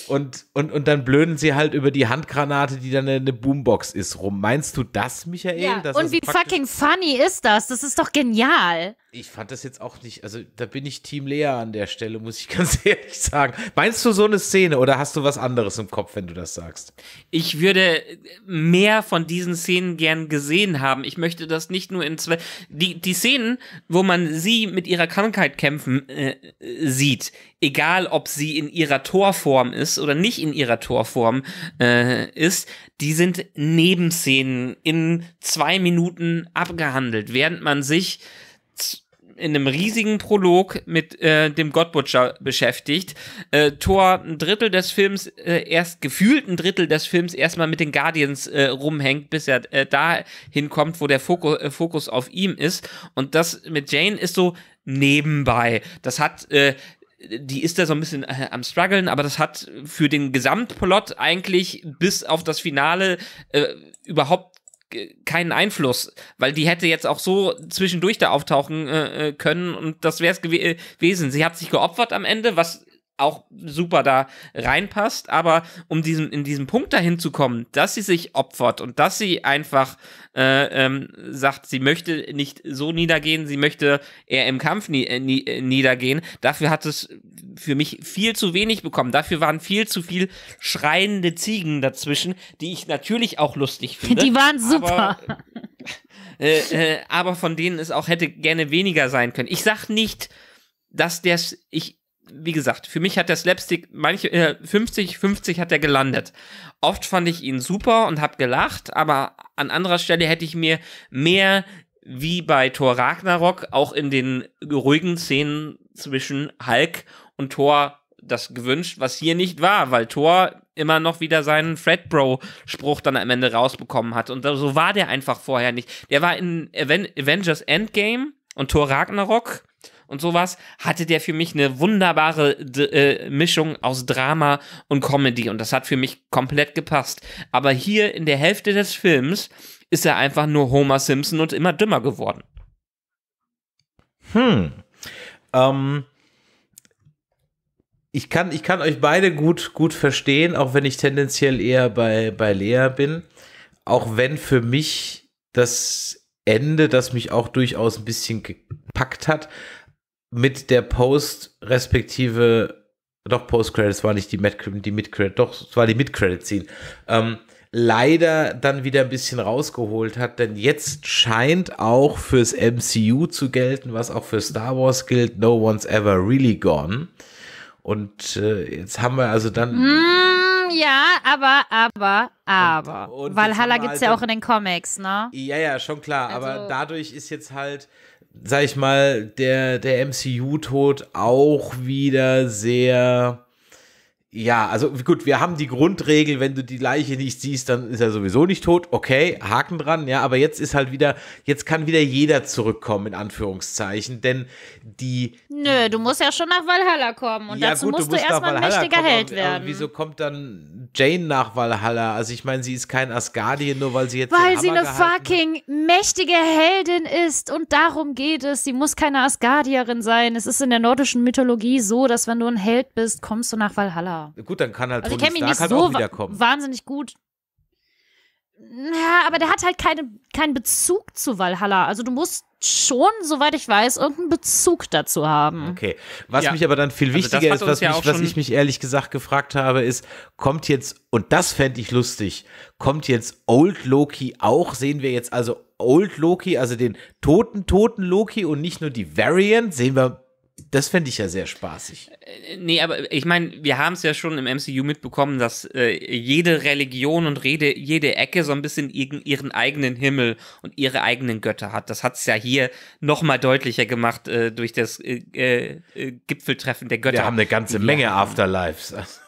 und, und, und dann blöden sie halt über die Handgranate, die dann eine Boombox ist, rum. Meinst du das, Michael? Ja. Das und wie fucking funny ist das? Das ist doch genial. Ich fand das jetzt auch nicht, also da bin ich Team Lea an der Stelle, muss ich ganz ehrlich sagen. Meinst du so eine Szene oder hast du was anderes im Kopf, wenn du das sagst? Ich würde mehr von diesen Szenen gern gesehen haben. Ich möchte das nicht nur in zwei. Die, die Szenen, wo man sie mit ihrer Krankheit kämpfen äh, sieht, egal ob sie in ihrer Torform ist oder nicht in ihrer Torform äh, ist, die sind Nebenszenen in zwei Minuten abgehandelt, während man sich in einem riesigen Prolog mit äh, dem Godbutcher beschäftigt. Äh, Thor ein Drittel des Films, äh, erst gefühlt ein Drittel des Films erstmal mit den Guardians äh, rumhängt, bis er äh, dahin kommt, wo der Fokus, äh, Fokus auf ihm ist. Und das mit Jane ist so nebenbei. Das hat äh, die ist da so ein bisschen äh, am struggeln, aber das hat für den Gesamtplot eigentlich bis auf das Finale äh, überhaupt äh, keinen Einfluss, weil die hätte jetzt auch so zwischendurch da auftauchen äh, äh können und das wäre es äh, gewesen. Sie hat sich geopfert am Ende, was auch super da reinpasst, aber um diesem, in diesem Punkt dahin zu kommen, dass sie sich opfert und dass sie einfach äh, ähm, sagt, sie möchte nicht so niedergehen, sie möchte eher im Kampf nie, äh, nie, äh, niedergehen, dafür hat es für mich viel zu wenig bekommen. Dafür waren viel zu viel schreiende Ziegen dazwischen, die ich natürlich auch lustig finde. Die waren super. Aber, äh, äh, aber von denen es auch hätte gerne weniger sein können. Ich sag nicht, dass der, ich wie gesagt, für mich hat der Slapstick manche äh, 50 50 hat er gelandet. Oft fand ich ihn super und habe gelacht, aber an anderer Stelle hätte ich mir mehr wie bei Thor Ragnarok auch in den ruhigen Szenen zwischen Hulk und Thor das gewünscht, was hier nicht war, weil Thor immer noch wieder seinen Fred Bro spruch dann am Ende rausbekommen hat. Und so war der einfach vorher nicht. Der war in Aven Avengers Endgame und Thor Ragnarok und sowas, hatte der für mich eine wunderbare äh, Mischung aus Drama und Comedy und das hat für mich komplett gepasst. Aber hier in der Hälfte des Films ist er einfach nur Homer Simpson und immer dümmer geworden. Hm. Ähm, ich, kann, ich kann euch beide gut, gut verstehen, auch wenn ich tendenziell eher bei, bei Lea bin. Auch wenn für mich das Ende, das mich auch durchaus ein bisschen gepackt hat, mit der Post respektive doch Post-Credits war nicht die Mid-Credit, die Mid-Credit, doch, es war die Mid-Credit-Scene. Ähm, leider dann wieder ein bisschen rausgeholt hat, denn jetzt scheint auch fürs MCU zu gelten, was auch für Star Wars gilt, No One's Ever Really Gone. Und äh, jetzt haben wir also dann. Mm, ja, aber, aber, aber. Und, und Valhalla gibt es halt ja auch in den Comics, ne? Ja, ja, schon klar. Also, aber dadurch ist jetzt halt sag ich mal, der, der MCU-Tod auch wieder sehr ja, also gut, wir haben die Grundregel, wenn du die Leiche nicht siehst, dann ist er sowieso nicht tot. Okay, Haken dran, ja, aber jetzt ist halt wieder, jetzt kann wieder jeder zurückkommen, in Anführungszeichen, denn die. Nö, du musst ja schon nach Valhalla kommen und ja, dazu gut, musst du, musst erstmal ein mächtiger Held werden. Aber wieso kommt dann Jane nach Valhalla? Also, ich meine, sie ist kein Asgardien, nur weil sie jetzt. Weil sie eine fucking mächtige Heldin ist und darum geht es. Sie muss keine Asgardierin sein. Es ist in der nordischen Mythologie so, dass wenn du ein Held bist, kommst du nach Valhalla. Gut, dann kann halt also Tony Stark halt so auch wiederkommen. wahnsinnig gut. Ja, aber der hat halt keine, keinen Bezug zu Valhalla. Also du musst schon, soweit ich weiß, irgendeinen Bezug dazu haben. Okay. Was ja. mich aber dann viel also wichtiger also ist, was, ja mich, was ich mich ehrlich gesagt gefragt habe, ist, kommt jetzt, und das fände ich lustig, kommt jetzt Old Loki auch? Sehen wir jetzt also Old Loki, also den toten, toten Loki und nicht nur die Variant? Sehen wir, das fände ich ja sehr spaßig. Äh, nee, aber ich meine, wir haben es ja schon im MCU mitbekommen, dass äh, jede Religion und Rede, jede Ecke so ein bisschen ihren eigenen Himmel und ihre eigenen Götter hat. Das hat es ja hier nochmal deutlicher gemacht äh, durch das äh, äh, Gipfeltreffen der Götter. Wir haben eine ganze Menge Afterlives.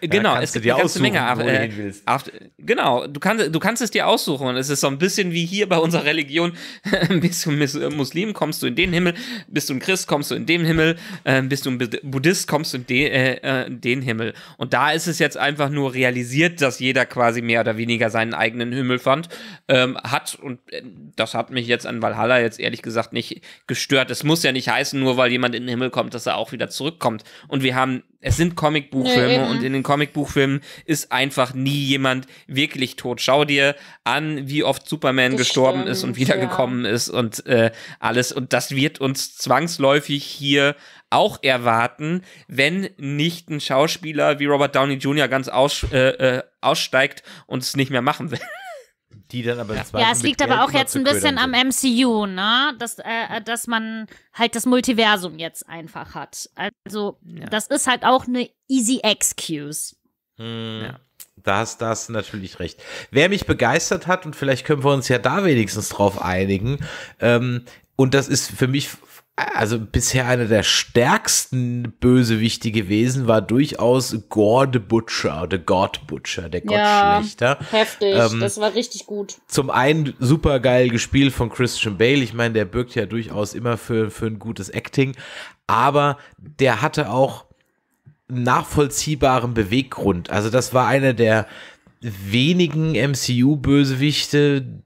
genau, ja, es gibt eine ganze Menge Af äh, After Genau, du kannst, du kannst es dir aussuchen. Und es ist so ein bisschen wie hier bei unserer Religion. bist du Muslim, kommst du in den Himmel. Bist du ein Christ, kommst du in den Himmel. Ähm, bist du ein Buddhist, bist, kommst du in, de, äh, äh, in den Himmel. Und da ist es jetzt einfach nur realisiert, dass jeder quasi mehr oder weniger seinen eigenen Himmel fand, ähm, hat. Und äh, das hat mich jetzt an Valhalla jetzt ehrlich gesagt nicht gestört. Es muss ja nicht heißen, nur weil jemand in den Himmel kommt, dass er auch wieder zurückkommt. Und wir haben es sind Comicbuchfilme ja, und in den Comicbuchfilmen ist einfach nie jemand wirklich tot. Schau dir an, wie oft Superman das gestorben stimmt, ist und wiedergekommen ja. ist und äh, alles. Und das wird uns zwangsläufig hier auch erwarten, wenn nicht ein Schauspieler wie Robert Downey Jr. ganz aus, äh, äh, aussteigt und es nicht mehr machen will die dann aber Ja, es liegt aber auch jetzt ein bisschen am MCU, ne? Dass, äh, äh, dass man halt das Multiversum jetzt einfach hat. Also, ja. das ist halt auch eine easy excuse. Hm, ja. Da hast, da hast du natürlich recht. Wer mich begeistert hat, und vielleicht können wir uns ja da wenigstens drauf einigen, ähm, und das ist für mich also bisher einer der stärksten Bösewichte gewesen war durchaus Gord Butcher, oder God Butcher, der ja, Gottschlechter. Heftig, ähm, das war richtig gut. Zum einen super geil gespielt von Christian Bale. Ich meine, der birgt ja durchaus immer für, für ein gutes Acting, aber der hatte auch nachvollziehbaren Beweggrund. Also das war einer der wenigen MCU-Bösewichte,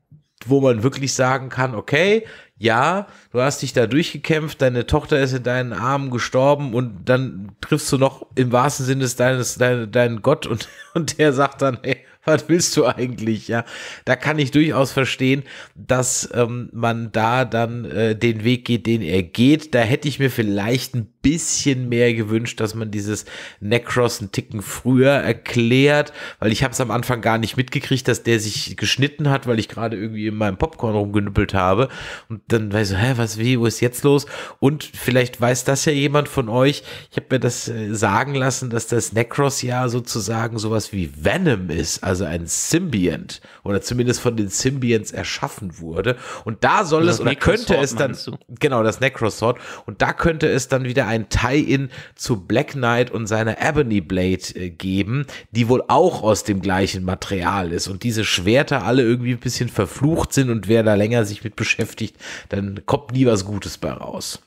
wo man wirklich sagen kann, okay, ja, du hast dich da durchgekämpft, deine Tochter ist in deinen Armen gestorben und dann triffst du noch im wahrsten Sinne des deines, deinen, deinen Gott und, und der sagt dann, ey, was willst du eigentlich? Ja, da kann ich durchaus verstehen, dass ähm, man da dann äh, den Weg geht, den er geht. Da hätte ich mir vielleicht ein bisschen mehr gewünscht, dass man dieses Necros ein Ticken früher erklärt, weil ich habe es am Anfang gar nicht mitgekriegt, dass der sich geschnitten hat, weil ich gerade irgendwie in meinem Popcorn rumgenüppelt habe. Und dann weiß ich, so, hä, was, wie, wo ist jetzt los? Und vielleicht weiß das ja jemand von euch. Ich habe mir das äh, sagen lassen, dass das Necros ja sozusagen sowas wie Venom ist. Also also ein Symbiont oder zumindest von den Symbionts erschaffen wurde. Und da soll also das es oder könnte es dann, genau, das Necrosword. Und da könnte es dann wieder ein Tie-In zu Black Knight und seiner Ebony Blade äh, geben, die wohl auch aus dem gleichen Material ist. Und diese Schwerter alle irgendwie ein bisschen verflucht sind und wer da länger sich mit beschäftigt, dann kommt nie was Gutes bei raus.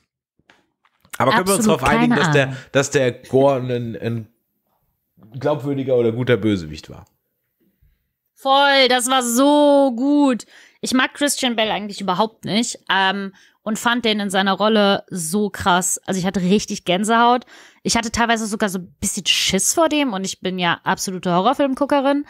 Aber Absolut können wir uns darauf einigen, dass der, dass der Gore ein, ein glaubwürdiger oder guter Bösewicht war? Voll, das war so gut. Ich mag Christian Bell eigentlich überhaupt nicht ähm, und fand den in seiner Rolle so krass. Also ich hatte richtig Gänsehaut. Ich hatte teilweise sogar so ein bisschen Schiss vor dem und ich bin ja absolute Horrorfilmguckerin.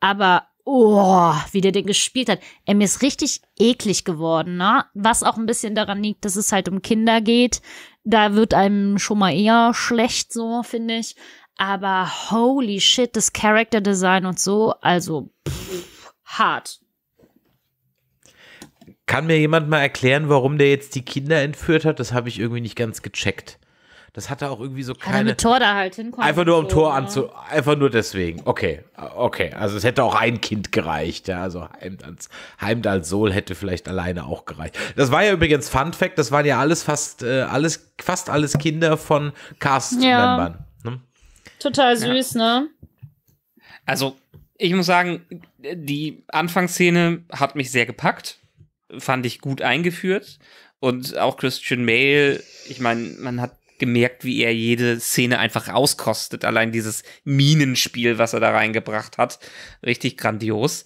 Aber oh, wie der den gespielt hat. Er mir ist richtig eklig geworden, ne? Was auch ein bisschen daran liegt, dass es halt um Kinder geht. Da wird einem schon mal eher schlecht, so finde ich. Aber holy shit, das Character Design und so, also pff, hart. Kann mir jemand mal erklären, warum der jetzt die Kinder entführt hat? Das habe ich irgendwie nicht ganz gecheckt. Das hatte auch irgendwie so keine. Ja, mit Tor da halt hinkommen. Einfach nur um so, Tor anzu. Einfach nur deswegen. Okay, okay. Also es hätte auch ein Kind gereicht. Ja, also Heimdalls, Heimdalls Sohl hätte vielleicht alleine auch gereicht. Das war ja übrigens Fun Fact. Das waren ja alles fast äh, alles fast alles Kinder von Cast-Membern. Ja. Total süß, ja. ne? Also, ich muss sagen, die Anfangsszene hat mich sehr gepackt. Fand ich gut eingeführt. Und auch Christian Bale, ich meine, man hat gemerkt, wie er jede Szene einfach auskostet. Allein dieses Minenspiel, was er da reingebracht hat, richtig grandios.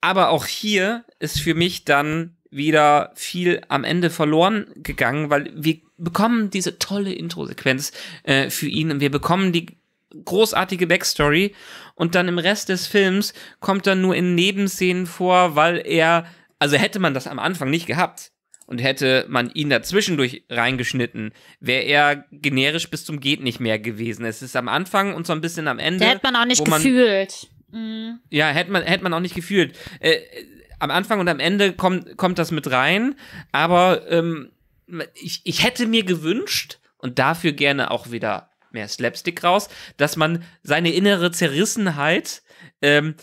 Aber auch hier ist für mich dann wieder viel am Ende verloren gegangen, weil wir bekommen diese tolle Intro-Sequenz äh, für ihn und wir bekommen die großartige Backstory und dann im Rest des Films kommt er nur in Nebenszenen vor, weil er, also hätte man das am Anfang nicht gehabt und hätte man ihn dazwischendurch reingeschnitten, wäre er generisch bis zum geht nicht mehr gewesen. Es ist am Anfang und so ein bisschen am Ende. Da hätte man auch nicht gefühlt. Man, mhm. Ja, hätte man, hätte man auch nicht gefühlt. Äh, am Anfang und am Ende kommt, kommt das mit rein, aber ähm, ich, ich hätte mir gewünscht und dafür gerne auch wieder mehr Slapstick raus, dass man seine innere Zerrissenheit ähm,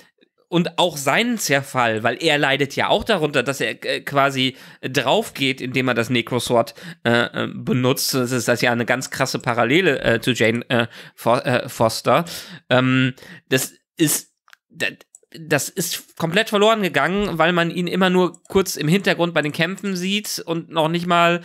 und auch seinen Zerfall, weil er leidet ja auch darunter, dass er äh, quasi geht, indem er das Necrosword äh, äh benutzt. Das ist das ja eine ganz krasse Parallele äh, zu Jane äh, For äh, Foster. Ähm, das ist das ist komplett verloren gegangen, weil man ihn immer nur kurz im Hintergrund bei den Kämpfen sieht und noch nicht mal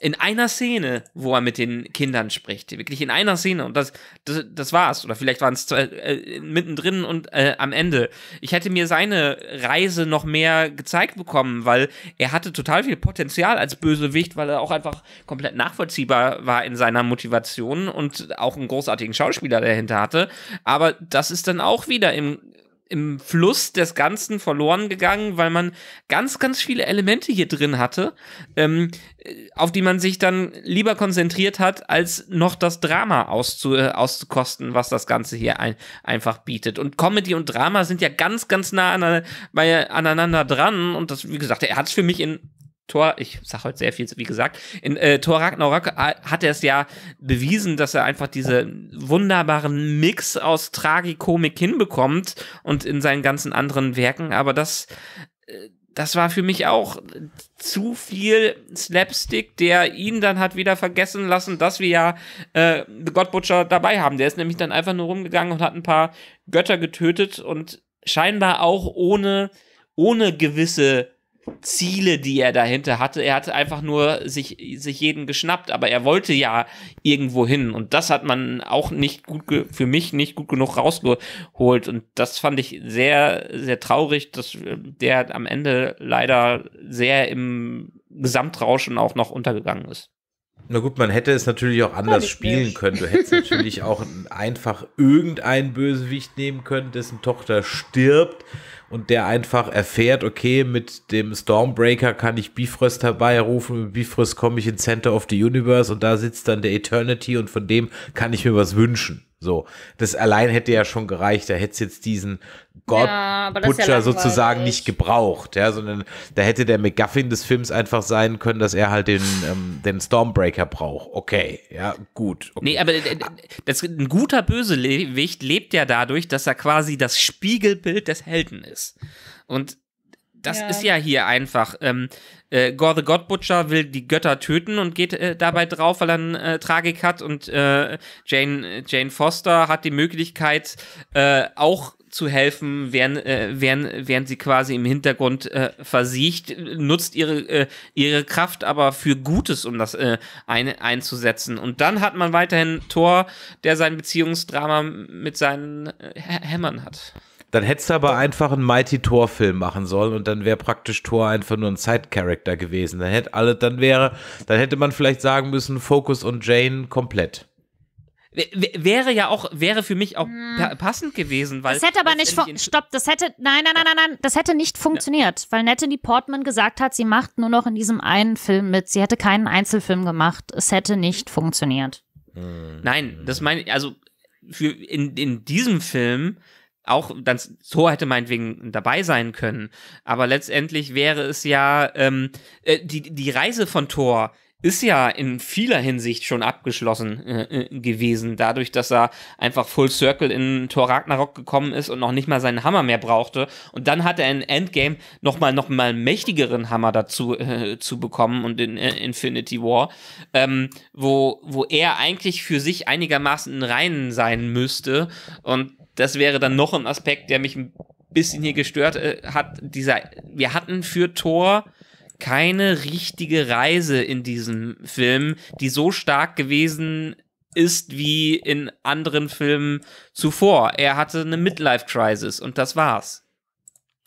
in einer Szene, wo er mit den Kindern spricht. Wirklich in einer Szene. Und das, das, das war's. Oder vielleicht waren es äh, mittendrin und äh, am Ende. Ich hätte mir seine Reise noch mehr gezeigt bekommen, weil er hatte total viel Potenzial als Bösewicht, weil er auch einfach komplett nachvollziehbar war in seiner Motivation und auch einen großartigen Schauspieler dahinter hatte. Aber das ist dann auch wieder im im Fluss des Ganzen verloren gegangen, weil man ganz, ganz viele Elemente hier drin hatte, ähm, äh, auf die man sich dann lieber konzentriert hat, als noch das Drama auszu äh, auszukosten, was das Ganze hier ein einfach bietet. Und Comedy und Drama sind ja ganz, ganz nah an aneinander dran. Und das, wie gesagt, er hat es für mich in Tor, ich sage heute sehr viel, wie gesagt, in äh, Thor Ragnarok äh, hat er es ja bewiesen, dass er einfach diesen wunderbaren Mix aus Tragikomik hinbekommt und in seinen ganzen anderen Werken, aber das, äh, das war für mich auch zu viel Slapstick, der ihn dann hat wieder vergessen lassen, dass wir ja äh, The God Butcher dabei haben. Der ist nämlich dann einfach nur rumgegangen und hat ein paar Götter getötet und scheinbar auch ohne, ohne gewisse Ziele, die er dahinter hatte. Er hatte einfach nur sich, sich jeden geschnappt, aber er wollte ja irgendwo hin. Und das hat man auch nicht gut, für mich nicht gut genug rausgeholt. Und das fand ich sehr, sehr traurig, dass äh, der am Ende leider sehr im Gesamtrauschen auch noch untergegangen ist. Na gut, man hätte es natürlich auch anders spielen nicht. können. Du hättest natürlich auch einfach irgendeinen Bösewicht nehmen können, dessen Tochter stirbt und der einfach erfährt, okay, mit dem Stormbreaker kann ich Bifrost herbeirufen, mit Bifrost komme ich in Center of the Universe und da sitzt dann der Eternity und von dem kann ich mir was wünschen. So, das allein hätte ja schon gereicht, da hätte es jetzt diesen Gott ja, Butcher ja sozusagen nicht gebraucht, ja, sondern da hätte der McGuffin des Films einfach sein können, dass er halt den, ähm, den Stormbreaker braucht. Okay, ja, gut. Okay. Nee, aber äh, äh, das, ein guter Bösewicht lebt ja dadurch, dass er quasi das Spiegelbild des Helden ist. Und das ja. ist ja hier einfach. Ähm, äh, Gore the God Butcher will die Götter töten und geht äh, dabei drauf, weil er eine äh, Tragik hat. Und äh, Jane, Jane Foster hat die Möglichkeit, auch zu helfen, während, äh, während, während sie quasi im Hintergrund äh, versiegt, nutzt ihre, äh, ihre Kraft aber für Gutes, um das äh, ein, einzusetzen. Und dann hat man weiterhin Thor, der sein Beziehungsdrama mit seinen äh, Hämmern hat. Dann hättest du aber einfach einen Mighty Thor-Film machen sollen und dann wäre praktisch Thor einfach nur ein Side-Character gewesen. Dann hätte alle, dann wäre, dann hätte man vielleicht sagen müssen, Focus und Jane komplett. Wäre ja auch, wäre für mich auch hm. passend gewesen, weil. Das hätte aber nicht, stopp, das hätte, nein, nein, nein, nein, nein, das hätte nicht funktioniert, ja. weil Natalie Portman gesagt hat, sie macht nur noch in diesem einen Film mit, sie hätte keinen Einzelfilm gemacht, es hätte nicht funktioniert. Hm. Nein, das meine ich, also, für, in, in diesem Film, auch dann Thor hätte meinetwegen dabei sein können, aber letztendlich wäre es ja ähm, äh, die die Reise von Thor ist ja in vieler Hinsicht schon abgeschlossen äh, äh, gewesen, dadurch, dass er einfach Full Circle in Thor Ragnarok gekommen ist und noch nicht mal seinen Hammer mehr brauchte. Und dann hat er in Endgame nochmal noch mal mächtigeren Hammer dazu äh, zu bekommen und in äh, Infinity War, ähm, wo, wo er eigentlich für sich einigermaßen rein sein müsste. Und das wäre dann noch ein Aspekt, der mich ein bisschen hier gestört äh, hat. Dieser, wir hatten für Thor keine richtige Reise in diesem Film, die so stark gewesen ist wie in anderen Filmen zuvor. Er hatte eine Midlife-Crisis und das war's.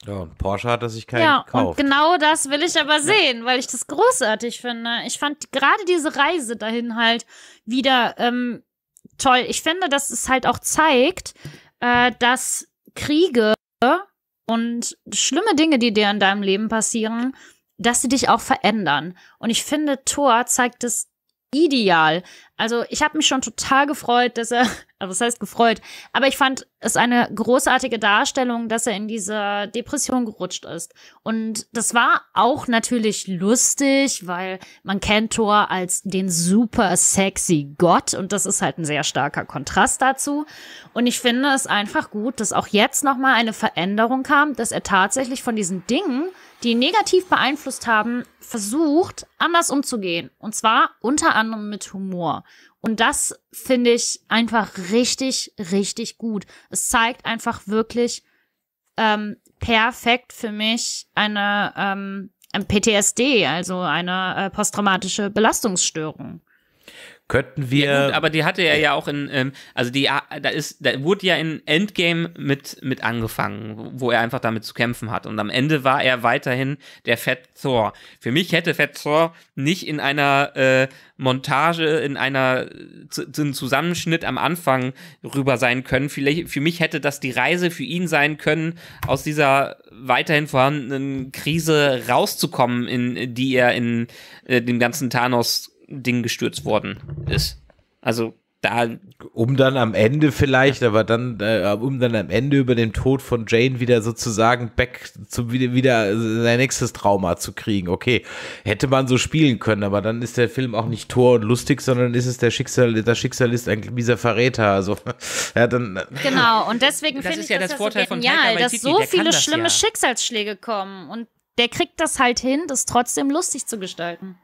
Ja, und Porsche hat er sich keinen ja, gekauft. Und genau das will ich aber sehen, ja. weil ich das großartig finde. Ich fand gerade diese Reise dahin halt wieder ähm, toll. Ich finde, dass es halt auch zeigt, äh, dass Kriege und schlimme Dinge, die dir in deinem Leben passieren, dass sie dich auch verändern. Und ich finde, Thor zeigt es ideal. Also ich habe mich schon total gefreut, dass er, also das heißt gefreut, aber ich fand es eine großartige Darstellung, dass er in diese Depression gerutscht ist. Und das war auch natürlich lustig, weil man kennt Thor als den super sexy Gott und das ist halt ein sehr starker Kontrast dazu. Und ich finde es einfach gut, dass auch jetzt nochmal eine Veränderung kam, dass er tatsächlich von diesen Dingen, die negativ beeinflusst haben, versucht, anders umzugehen. Und zwar unter anderem mit Humor. Und das finde ich einfach richtig, richtig gut. Es zeigt einfach wirklich ähm, perfekt für mich eine ähm, PTSD, also eine äh, posttraumatische Belastungsstörung. Könnten wir. Ja, gut, aber die hatte er äh. ja auch in, ähm, also die, ah, da ist, da wurde ja in Endgame mit, mit angefangen, wo er einfach damit zu kämpfen hat. Und am Ende war er weiterhin der Fat Thor. Für mich hätte Fat Thor nicht in einer äh, Montage, in einer zu, zu einem Zusammenschnitt am Anfang rüber sein können. Vielleicht, für mich hätte das die Reise für ihn sein können, aus dieser weiterhin vorhandenen Krise rauszukommen, in die er in äh, dem ganzen Thanos Ding gestürzt worden ist. Also da. Um dann am Ende vielleicht, aber dann, äh, um dann am Ende über den Tod von Jane wieder sozusagen back zu wieder, wieder sein nächstes Trauma zu kriegen. Okay, hätte man so spielen können, aber dann ist der Film auch nicht tor und lustig, sondern ist es der Schicksal, das Schicksal ist ein mieser Verräter. Also, ja, dann. Äh, genau, und deswegen finde ich ja das, das Vorteil so von genial, dass so viele schlimme ja. Schicksalsschläge kommen und der kriegt das halt hin, das trotzdem lustig zu gestalten.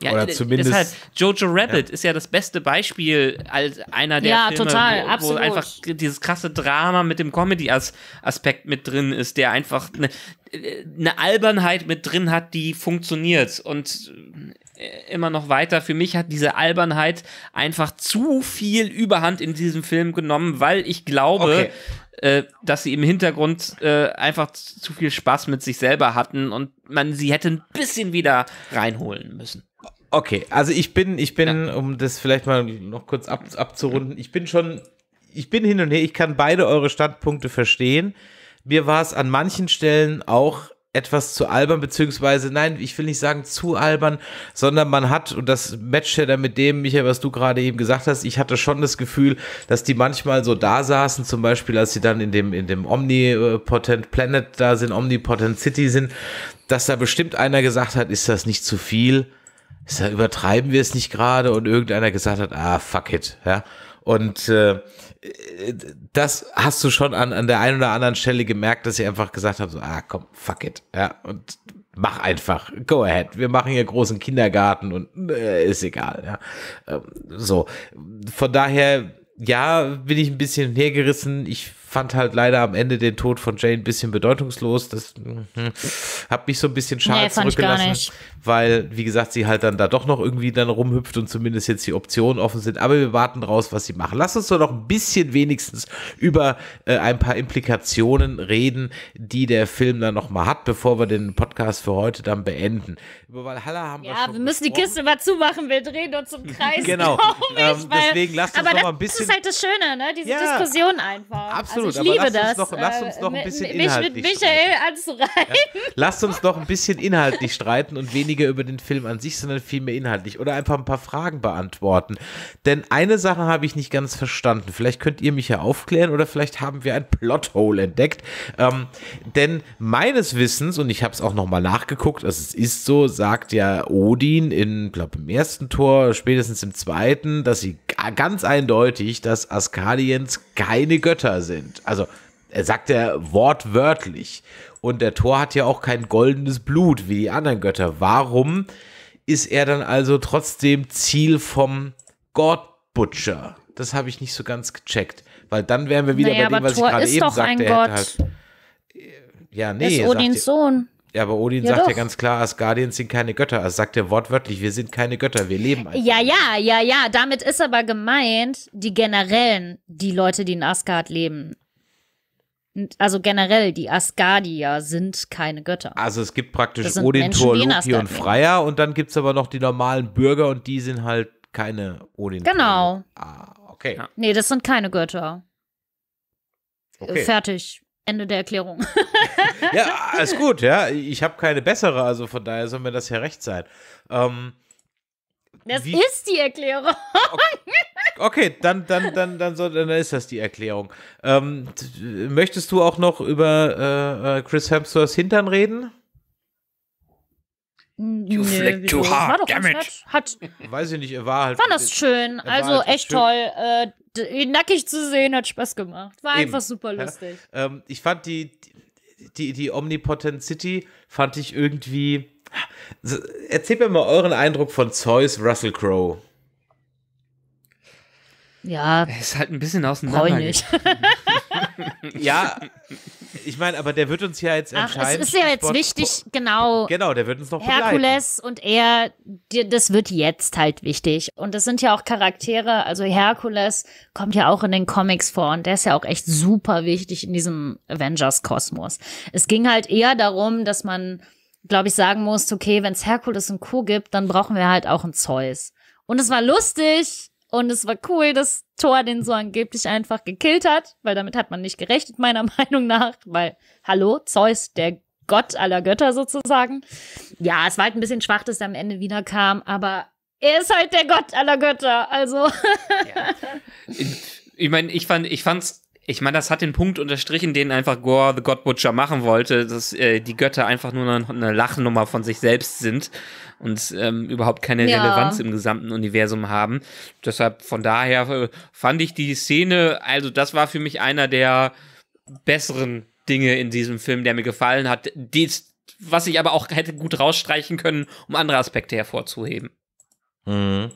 Ja, Oder äh, zumindest. Deshalb, Jojo Rabbit ja. ist ja das beste Beispiel als einer der ja, Filme, total, wo, wo einfach dieses krasse Drama mit dem Comedy-Aspekt mit drin ist, der einfach eine ne Albernheit mit drin hat, die funktioniert. Und äh, immer noch weiter. Für mich hat diese Albernheit einfach zu viel Überhand in diesem Film genommen, weil ich glaube, okay. Äh, dass sie im Hintergrund äh, einfach zu viel Spaß mit sich selber hatten und man sie hätte ein bisschen wieder reinholen müssen. Okay, also ich bin, ich bin, ja. um das vielleicht mal noch kurz ab, abzurunden, ich bin schon, ich bin hin und her, ich kann beide eure Standpunkte verstehen. Mir war es an manchen Stellen auch etwas zu albern, beziehungsweise, nein, ich will nicht sagen zu albern, sondern man hat, und das matcht ja dann mit dem, Michael, was du gerade eben gesagt hast, ich hatte schon das Gefühl, dass die manchmal so da saßen, zum Beispiel, als sie dann in dem, in dem Omnipotent Planet da sind, Omnipotent City sind, dass da bestimmt einer gesagt hat, ist das nicht zu viel? ja, übertreiben wir es nicht gerade und irgendeiner gesagt hat, ah, fuck it, ja. Und äh, äh, das hast du schon an, an der einen oder anderen Stelle gemerkt, dass ich einfach gesagt habe, so, ah, komm, fuck it, ja. Und mach einfach, go ahead, wir machen hier großen Kindergarten und äh, ist egal, ja. Ähm, so, von daher, ja, bin ich ein bisschen hergerissen. Ich fand halt leider am Ende den Tod von Jane ein bisschen bedeutungslos. Das mhm, hat mich so ein bisschen schade nee, zurückgelassen, weil, wie gesagt, sie halt dann da doch noch irgendwie dann rumhüpft und zumindest jetzt die Optionen offen sind. Aber wir warten draus, was sie machen. Lass uns doch noch ein bisschen wenigstens über äh, ein paar Implikationen reden, die der Film dann nochmal hat, bevor wir den Podcast für heute dann beenden. Über Valhalla haben ja, wir schon wir müssen gesprochen. die Kiste mal zumachen, wir drehen uns im Kreis. genau. Ähm, ich, ähm, weil, deswegen lass uns aber mal ein bisschen. Das ist halt das Schöne, ne? Diese ja, Diskussion einfach. Absolut. Also Absolut, also ich liebe das. Noch, lass uns noch ein äh, bisschen mich inhaltlich mit Michael anzureiben. Ja. Lasst uns noch ein bisschen inhaltlich streiten und weniger über den Film an sich, sondern vielmehr inhaltlich oder einfach ein paar Fragen beantworten. Denn eine Sache habe ich nicht ganz verstanden. Vielleicht könnt ihr mich ja aufklären oder vielleicht haben wir ein Plothole entdeckt. Ähm, denn meines Wissens, und ich habe es auch nochmal nachgeguckt, also es ist so, sagt ja Odin in, glaube im ersten Tor, spätestens im zweiten, dass sie ganz eindeutig, dass Askaliens keine Götter sind sind. Also er sagt ja wortwörtlich. Und der Tor hat ja auch kein goldenes Blut wie die anderen Götter. Warum ist er dann also trotzdem Ziel vom God Butcher? Das habe ich nicht so ganz gecheckt. Weil dann wären wir wieder naja, bei dem, was Thor ich gerade eben sagte. Ein Gott. Halt, äh, ja, nee. Ist Odins Sohn. Ja, aber Odin ja, sagt doch. ja ganz klar, Asgardiens sind keine Götter. Also sagt er wortwörtlich, wir sind keine Götter, wir leben einfach. Ja, ja, ja, ja. Damit ist aber gemeint, die generellen, die Leute, die in Asgard leben. Also generell, die Asgardier sind keine Götter. Also es gibt praktisch Odin, Menschen, Thor, Loki und Freier und dann gibt es aber noch die normalen Bürger und die sind halt keine Odin. Genau. Ah, okay. Ja. Nee, das sind keine Götter. Okay. Fertig. Ende der Erklärung. ja, alles gut, ja. Ich habe keine bessere, also von daher soll mir das ja recht sein. Ähm, das wie? ist die Erklärung. okay, dann, dann, dann, dann, so, dann ist das die Erklärung. Ähm, möchtest du auch noch über äh, äh Chris Hemsworths Hintern reden? You nee, flick too hard, damn it. Hat, hat, Weiß ich nicht, er war halt. Fand das schön, also halt echt toll. Äh, ihn nackig zu sehen, hat Spaß gemacht. War Eben. einfach super lustig. Ja. Ähm, ich fand die, die, die Omnipotent City, fand ich irgendwie. Erzählt mir mal euren Eindruck von Zeus Russell Crowe. Ja. Er ist halt ein bisschen auseinander. ja, Ich meine, aber der wird uns ja jetzt Ach, entscheiden. Es ist ja jetzt Sport, wichtig, genau. Genau, der wird uns noch Herkules und er, die, das wird jetzt halt wichtig. Und das sind ja auch Charaktere, also Herkules kommt ja auch in den Comics vor und der ist ja auch echt super wichtig in diesem Avengers-Kosmos. Es ging halt eher darum, dass man, glaube ich, sagen muss, okay, wenn es Herkules und Co. gibt, dann brauchen wir halt auch einen Zeus. Und es war lustig. Und es war cool, dass Thor den so angeblich einfach gekillt hat, weil damit hat man nicht gerechnet, meiner Meinung nach, weil, hallo, Zeus, der Gott aller Götter sozusagen. Ja, es war halt ein bisschen schwach, dass er am Ende wieder kam, aber er ist halt der Gott aller Götter, also. ja. Ich meine, ich fand, ich fand's ich meine, das hat den Punkt unterstrichen, den einfach Gore the God Butcher machen wollte, dass äh, die Götter einfach nur eine, eine Lachnummer von sich selbst sind und ähm, überhaupt keine ja. Relevanz im gesamten Universum haben. Deshalb, von daher äh, fand ich die Szene, also das war für mich einer der besseren Dinge in diesem Film, der mir gefallen hat, die, was ich aber auch hätte gut rausstreichen können, um andere Aspekte hervorzuheben. Mhm.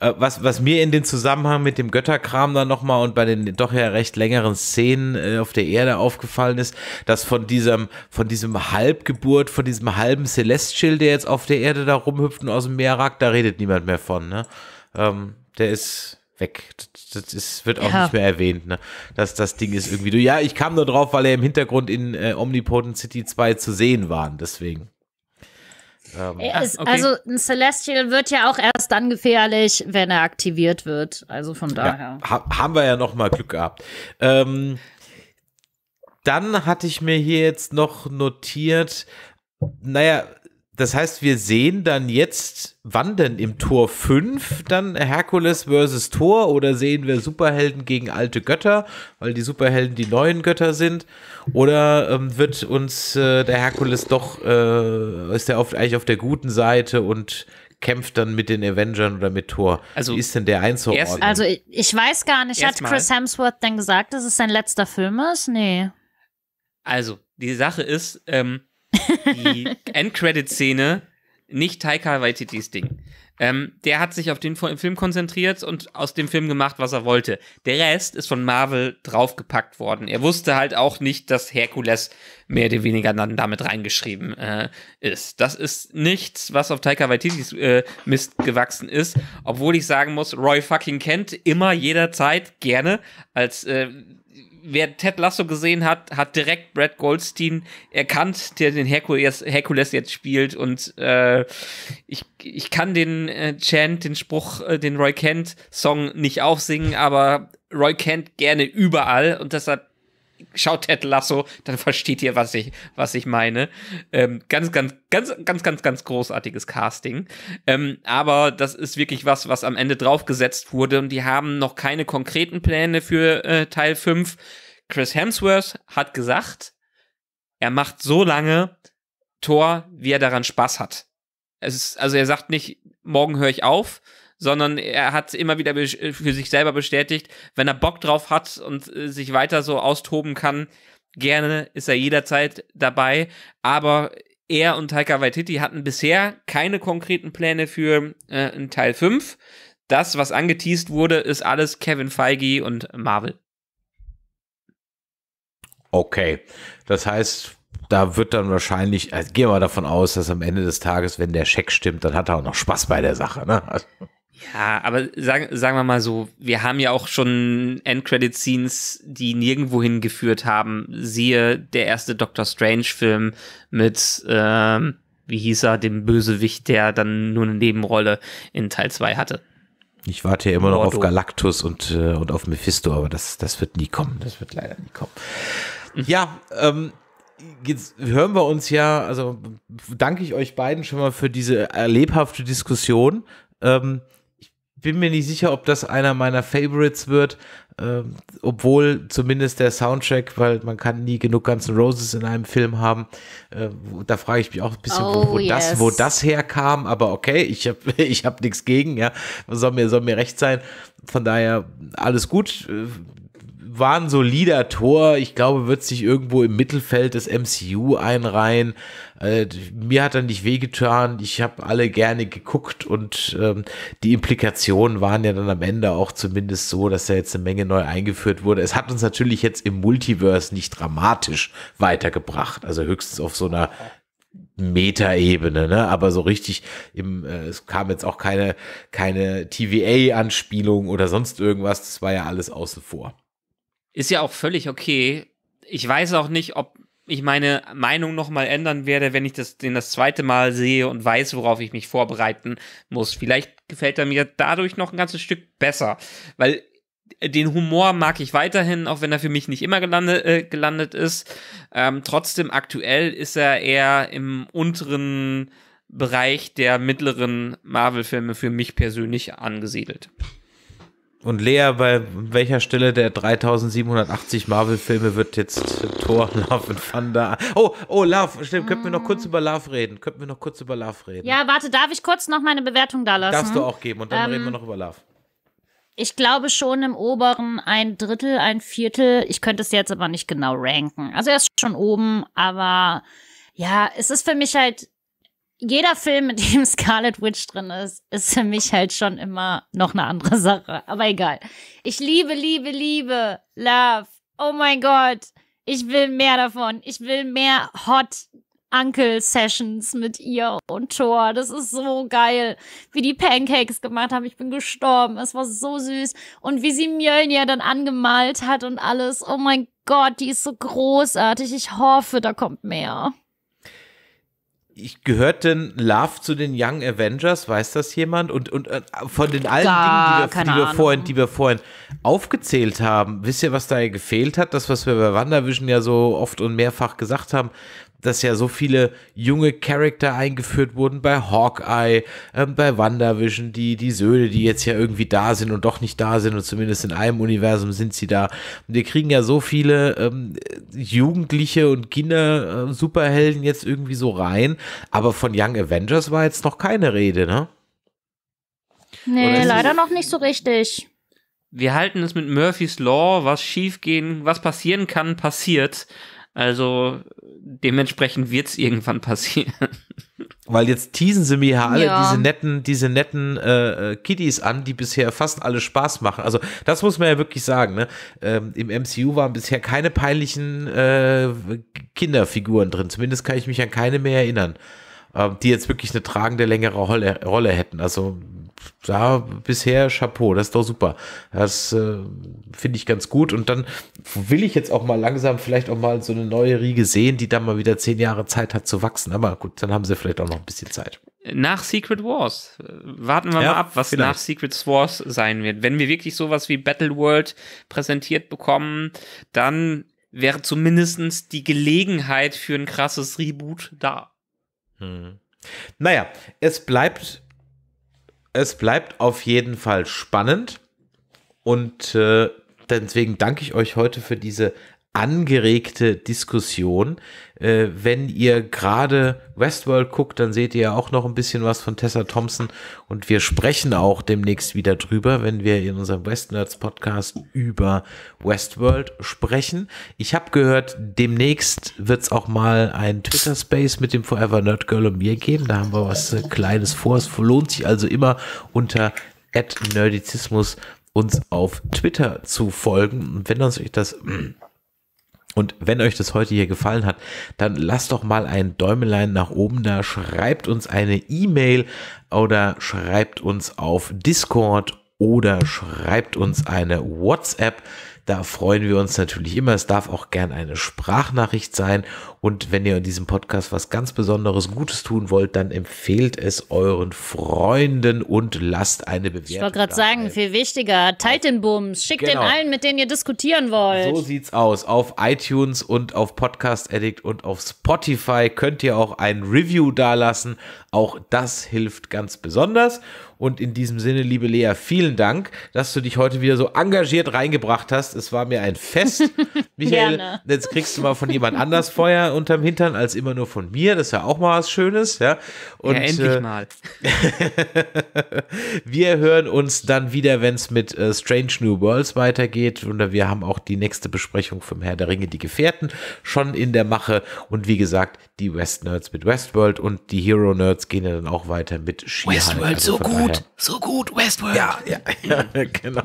Äh, was, was mir in dem Zusammenhang mit dem Götterkram dann nochmal und bei den doch ja recht längeren Szenen äh, auf der Erde aufgefallen ist, dass von diesem, von diesem Halbgeburt, von diesem halben Celestial, der jetzt auf der Erde da rumhüpft und aus dem Meer ragt, da redet niemand mehr von. Ne? Ähm, der ist weg. Das, ist, wird auch ja. nicht mehr erwähnt, ne? Dass das Ding ist irgendwie. Du, ja, ich kam nur drauf, weil er im Hintergrund in äh, Omnipotent City 2 zu sehen war. deswegen. Ähm, er ist, okay. Also ein Celestial wird ja auch erst dann gefährlich, wenn er aktiviert wird. Also von daher. Ja, ha haben wir ja noch mal Glück gehabt. Ähm, dann hatte ich mir hier jetzt noch notiert, naja, das heißt, wir sehen dann jetzt, wann denn im Tor 5 dann Herkules versus Tor oder sehen wir Superhelden gegen alte Götter, weil die Superhelden die neuen Götter sind? Oder ähm, wird uns äh, der Herkules doch, äh, ist er oft eigentlich auf der guten Seite und kämpft dann mit den Avengers oder mit Thor. Also Wie ist denn der einzuordnen? Also ich, ich weiß gar nicht, Erstmal. hat Chris Hemsworth denn gesagt, dass es sein letzter Film ist? Nee. Also, die Sache ist, ähm, die Endcredit-Szene nicht Taika Waititis Ding. Ähm, der hat sich auf den Film konzentriert und aus dem Film gemacht, was er wollte. Der Rest ist von Marvel draufgepackt worden. Er wusste halt auch nicht, dass Herkules mehr oder weniger dann damit reingeschrieben äh, ist. Das ist nichts, was auf Taika Waititis äh, Mist gewachsen ist, obwohl ich sagen muss, Roy fucking kennt immer jederzeit gerne als äh, wer Ted Lasso gesehen hat, hat direkt Brad Goldstein erkannt, der den Herkules, Herkules jetzt spielt. Und äh, ich, ich kann den äh, Chant, den Spruch, äh, den Roy Kent-Song nicht aufsingen, aber Roy Kent gerne überall. Und deshalb schaut Ted Lasso, dann versteht ihr, was ich, was ich meine. Ähm, ganz, ganz, ganz, ganz, ganz, ganz großartiges Casting. Ähm, aber das ist wirklich was, was am Ende draufgesetzt wurde und die haben noch keine konkreten Pläne für äh, Teil 5. Chris Hemsworth hat gesagt, er macht so lange Tor, wie er daran Spaß hat. Es ist, also er sagt nicht, morgen höre ich auf, sondern er hat immer wieder äh, für sich selber bestätigt, wenn er Bock drauf hat und äh, sich weiter so austoben kann, gerne ist er jederzeit dabei. Aber er und Taika Waititi hatten bisher keine konkreten Pläne für äh, Teil 5. Das, was angeteased wurde, ist alles Kevin Feige und Marvel. Okay, das heißt, da wird dann wahrscheinlich, also gehen wir davon aus, dass am Ende des Tages, wenn der Scheck stimmt, dann hat er auch noch Spaß bei der Sache. Ne? Also. Ja, aber sagen, sagen wir mal so, wir haben ja auch schon Endcredit-Scenes, die nirgendwohin geführt haben. Siehe der erste Doctor Strange-Film mit, ähm, wie hieß er, dem Bösewicht, der dann nur eine Nebenrolle in Teil 2 hatte. Ich warte ja immer noch Mordo. auf Galactus und, äh, und auf Mephisto, aber das, das wird nie kommen. Das wird leider nie kommen. Mhm. Ja, ähm, jetzt hören wir uns ja, also danke ich euch beiden schon mal für diese lebhafte Diskussion. Ähm, bin mir nicht sicher, ob das einer meiner Favorites wird, äh, obwohl zumindest der Soundtrack, weil man kann nie genug ganzen Roses in einem Film haben. Äh, da frage ich mich auch ein bisschen, oh, wo, wo yes. Oh, das, wo das herkam. Aber okay, ich habe ich hab nichts gegen. Ja, soll mir soll mir recht sein. Von daher alles gut. Äh, war ein solider Tor. Ich glaube, wird sich irgendwo im Mittelfeld des MCU einreihen. Äh, mir hat er nicht wehgetan. Ich habe alle gerne geguckt und ähm, die Implikationen waren ja dann am Ende auch zumindest so, dass er jetzt eine Menge neu eingeführt wurde. Es hat uns natürlich jetzt im Multiverse nicht dramatisch weitergebracht. Also höchstens auf so einer Meta-Ebene, ne? Aber so richtig im, äh, es kam jetzt auch keine, keine TVA-Anspielung oder sonst irgendwas. Das war ja alles außen vor. Ist ja auch völlig okay. Ich weiß auch nicht, ob ich meine Meinung nochmal ändern werde, wenn ich das, den das zweite Mal sehe und weiß, worauf ich mich vorbereiten muss. Vielleicht gefällt er mir dadurch noch ein ganzes Stück besser, weil den Humor mag ich weiterhin, auch wenn er für mich nicht immer gelandet, äh, gelandet ist. Ähm, trotzdem aktuell ist er eher im unteren Bereich der mittleren Marvel-Filme für mich persönlich angesiedelt. Und Lea, bei welcher Stelle der 3780 Marvel-Filme wird jetzt Thor, Love and Thunder? Oh, oh, Love, stimmt, könnten wir noch kurz über Love reden. Könnten wir noch kurz über Love reden. Ja, warte, darf ich kurz noch meine Bewertung da lassen? Darfst du auch geben und dann ähm, reden wir noch über Love. Ich glaube schon im oberen ein Drittel, ein Viertel. Ich könnte es jetzt aber nicht genau ranken. Also er ist schon oben, aber ja, es ist für mich halt jeder Film, mit dem Scarlet Witch drin ist, ist für mich halt schon immer noch eine andere Sache. Aber egal. Ich liebe, liebe, liebe. Love. Oh mein Gott. Ich will mehr davon. Ich will mehr Hot Uncle Sessions mit ihr und Thor. Das ist so geil, wie die Pancakes gemacht haben. Ich bin gestorben. Es war so süß. Und wie sie Mjölnir dann angemalt hat und alles. Oh mein Gott, die ist so großartig. Ich hoffe, da kommt mehr ich gehört denn Love zu den Young Avengers? Weiß das jemand? Und, und äh, von den alten Gar, Dingen, die wir, die wir, vorhin, die wir vorhin aufgezählt haben, wisst ihr, was da gefehlt hat? Das, was wir bei Wandervision ja so oft und mehrfach gesagt haben, dass ja so viele junge Charakter eingeführt wurden bei Hawkeye, ähm, bei WandaVision, die, die Söhne, die jetzt ja irgendwie da sind und doch nicht da sind und zumindest in einem Universum sind sie da. Und wir kriegen ja so viele ähm, Jugendliche und Kinder, äh, Superhelden jetzt irgendwie so rein, aber von Young Avengers war jetzt noch keine Rede, ne? Nee, leider noch nicht so richtig. Wir halten es mit Murphy's Law, was schief gehen, was passieren kann, passiert. Also dementsprechend wird es irgendwann passieren. Weil jetzt teasen sie mir ja alle ja. diese netten, diese netten äh, äh, Kiddies an, die bisher fast alle Spaß machen. Also das muss man ja wirklich sagen. Ne? Ähm, Im MCU waren bisher keine peinlichen äh, Kinderfiguren drin. Zumindest kann ich mich an keine mehr erinnern, äh, die jetzt wirklich eine tragende längere Rolle, Rolle hätten. Also da bisher Chapeau, das ist doch super. Das äh, finde ich ganz gut. Und dann will ich jetzt auch mal langsam vielleicht auch mal so eine neue Riege sehen, die dann mal wieder zehn Jahre Zeit hat zu wachsen. Aber gut, dann haben sie vielleicht auch noch ein bisschen Zeit. Nach Secret Wars. Warten wir ja, mal ab, was vielleicht. nach Secret Wars sein wird. Wenn wir wirklich sowas wie Battle World präsentiert bekommen, dann wäre zumindest die Gelegenheit für ein krasses Reboot da. Hm. Naja, es bleibt es bleibt auf jeden Fall spannend und äh, deswegen danke ich euch heute für diese angeregte Diskussion. Äh, wenn ihr gerade Westworld guckt, dann seht ihr ja auch noch ein bisschen was von Tessa Thompson und wir sprechen auch demnächst wieder drüber, wenn wir in unserem Westnerds Podcast über Westworld sprechen. Ich habe gehört, demnächst wird es auch mal ein Twitter Space mit dem Forever Nerd Girl und mir geben. Da haben wir was äh, Kleines vor. Es lohnt sich also immer unter Nerdizismus uns auf Twitter zu folgen. Und wenn uns euch das und wenn euch das heute hier gefallen hat, dann lasst doch mal ein Däumelein nach oben da, schreibt uns eine E-Mail oder schreibt uns auf Discord oder schreibt uns eine WhatsApp. Da freuen wir uns natürlich immer. Es darf auch gern eine Sprachnachricht sein. Und wenn ihr in diesem Podcast was ganz Besonderes Gutes tun wollt, dann empfehlt es euren Freunden und lasst eine Bewertung. Ich wollte gerade sagen, viel wichtiger, teilt den Bums, schickt genau. den allen, mit denen ihr diskutieren wollt. So sieht's aus. Auf iTunes und auf Podcast Addict und auf Spotify könnt ihr auch ein Review dalassen. Auch das hilft ganz besonders. Und in diesem Sinne, liebe Lea, vielen Dank, dass du dich heute wieder so engagiert reingebracht hast. Es war mir ein Fest. Michael, Gerne. jetzt kriegst du mal von jemand anders Feuer unterm Hintern als immer nur von mir. Das ist ja auch mal was Schönes. Ja, Und, ja endlich äh, mal. wir hören uns dann wieder, wenn es mit äh, Strange New Worlds weitergeht. Und wir haben auch die nächste Besprechung vom Herr der Ringe, die Gefährten, schon in der Mache. Und wie gesagt, die West Nerds mit Westworld und die Hero Nerds gehen ja dann auch weiter mit She-Hulk. Westworld also so gut gut, so gut, Westworld. Ja, ja, ja, genau.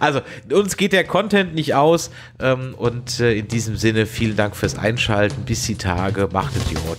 Also, uns geht der Content nicht aus. Ähm, und äh, in diesem Sinne, vielen Dank fürs Einschalten. Bis die Tage. Macht es gut.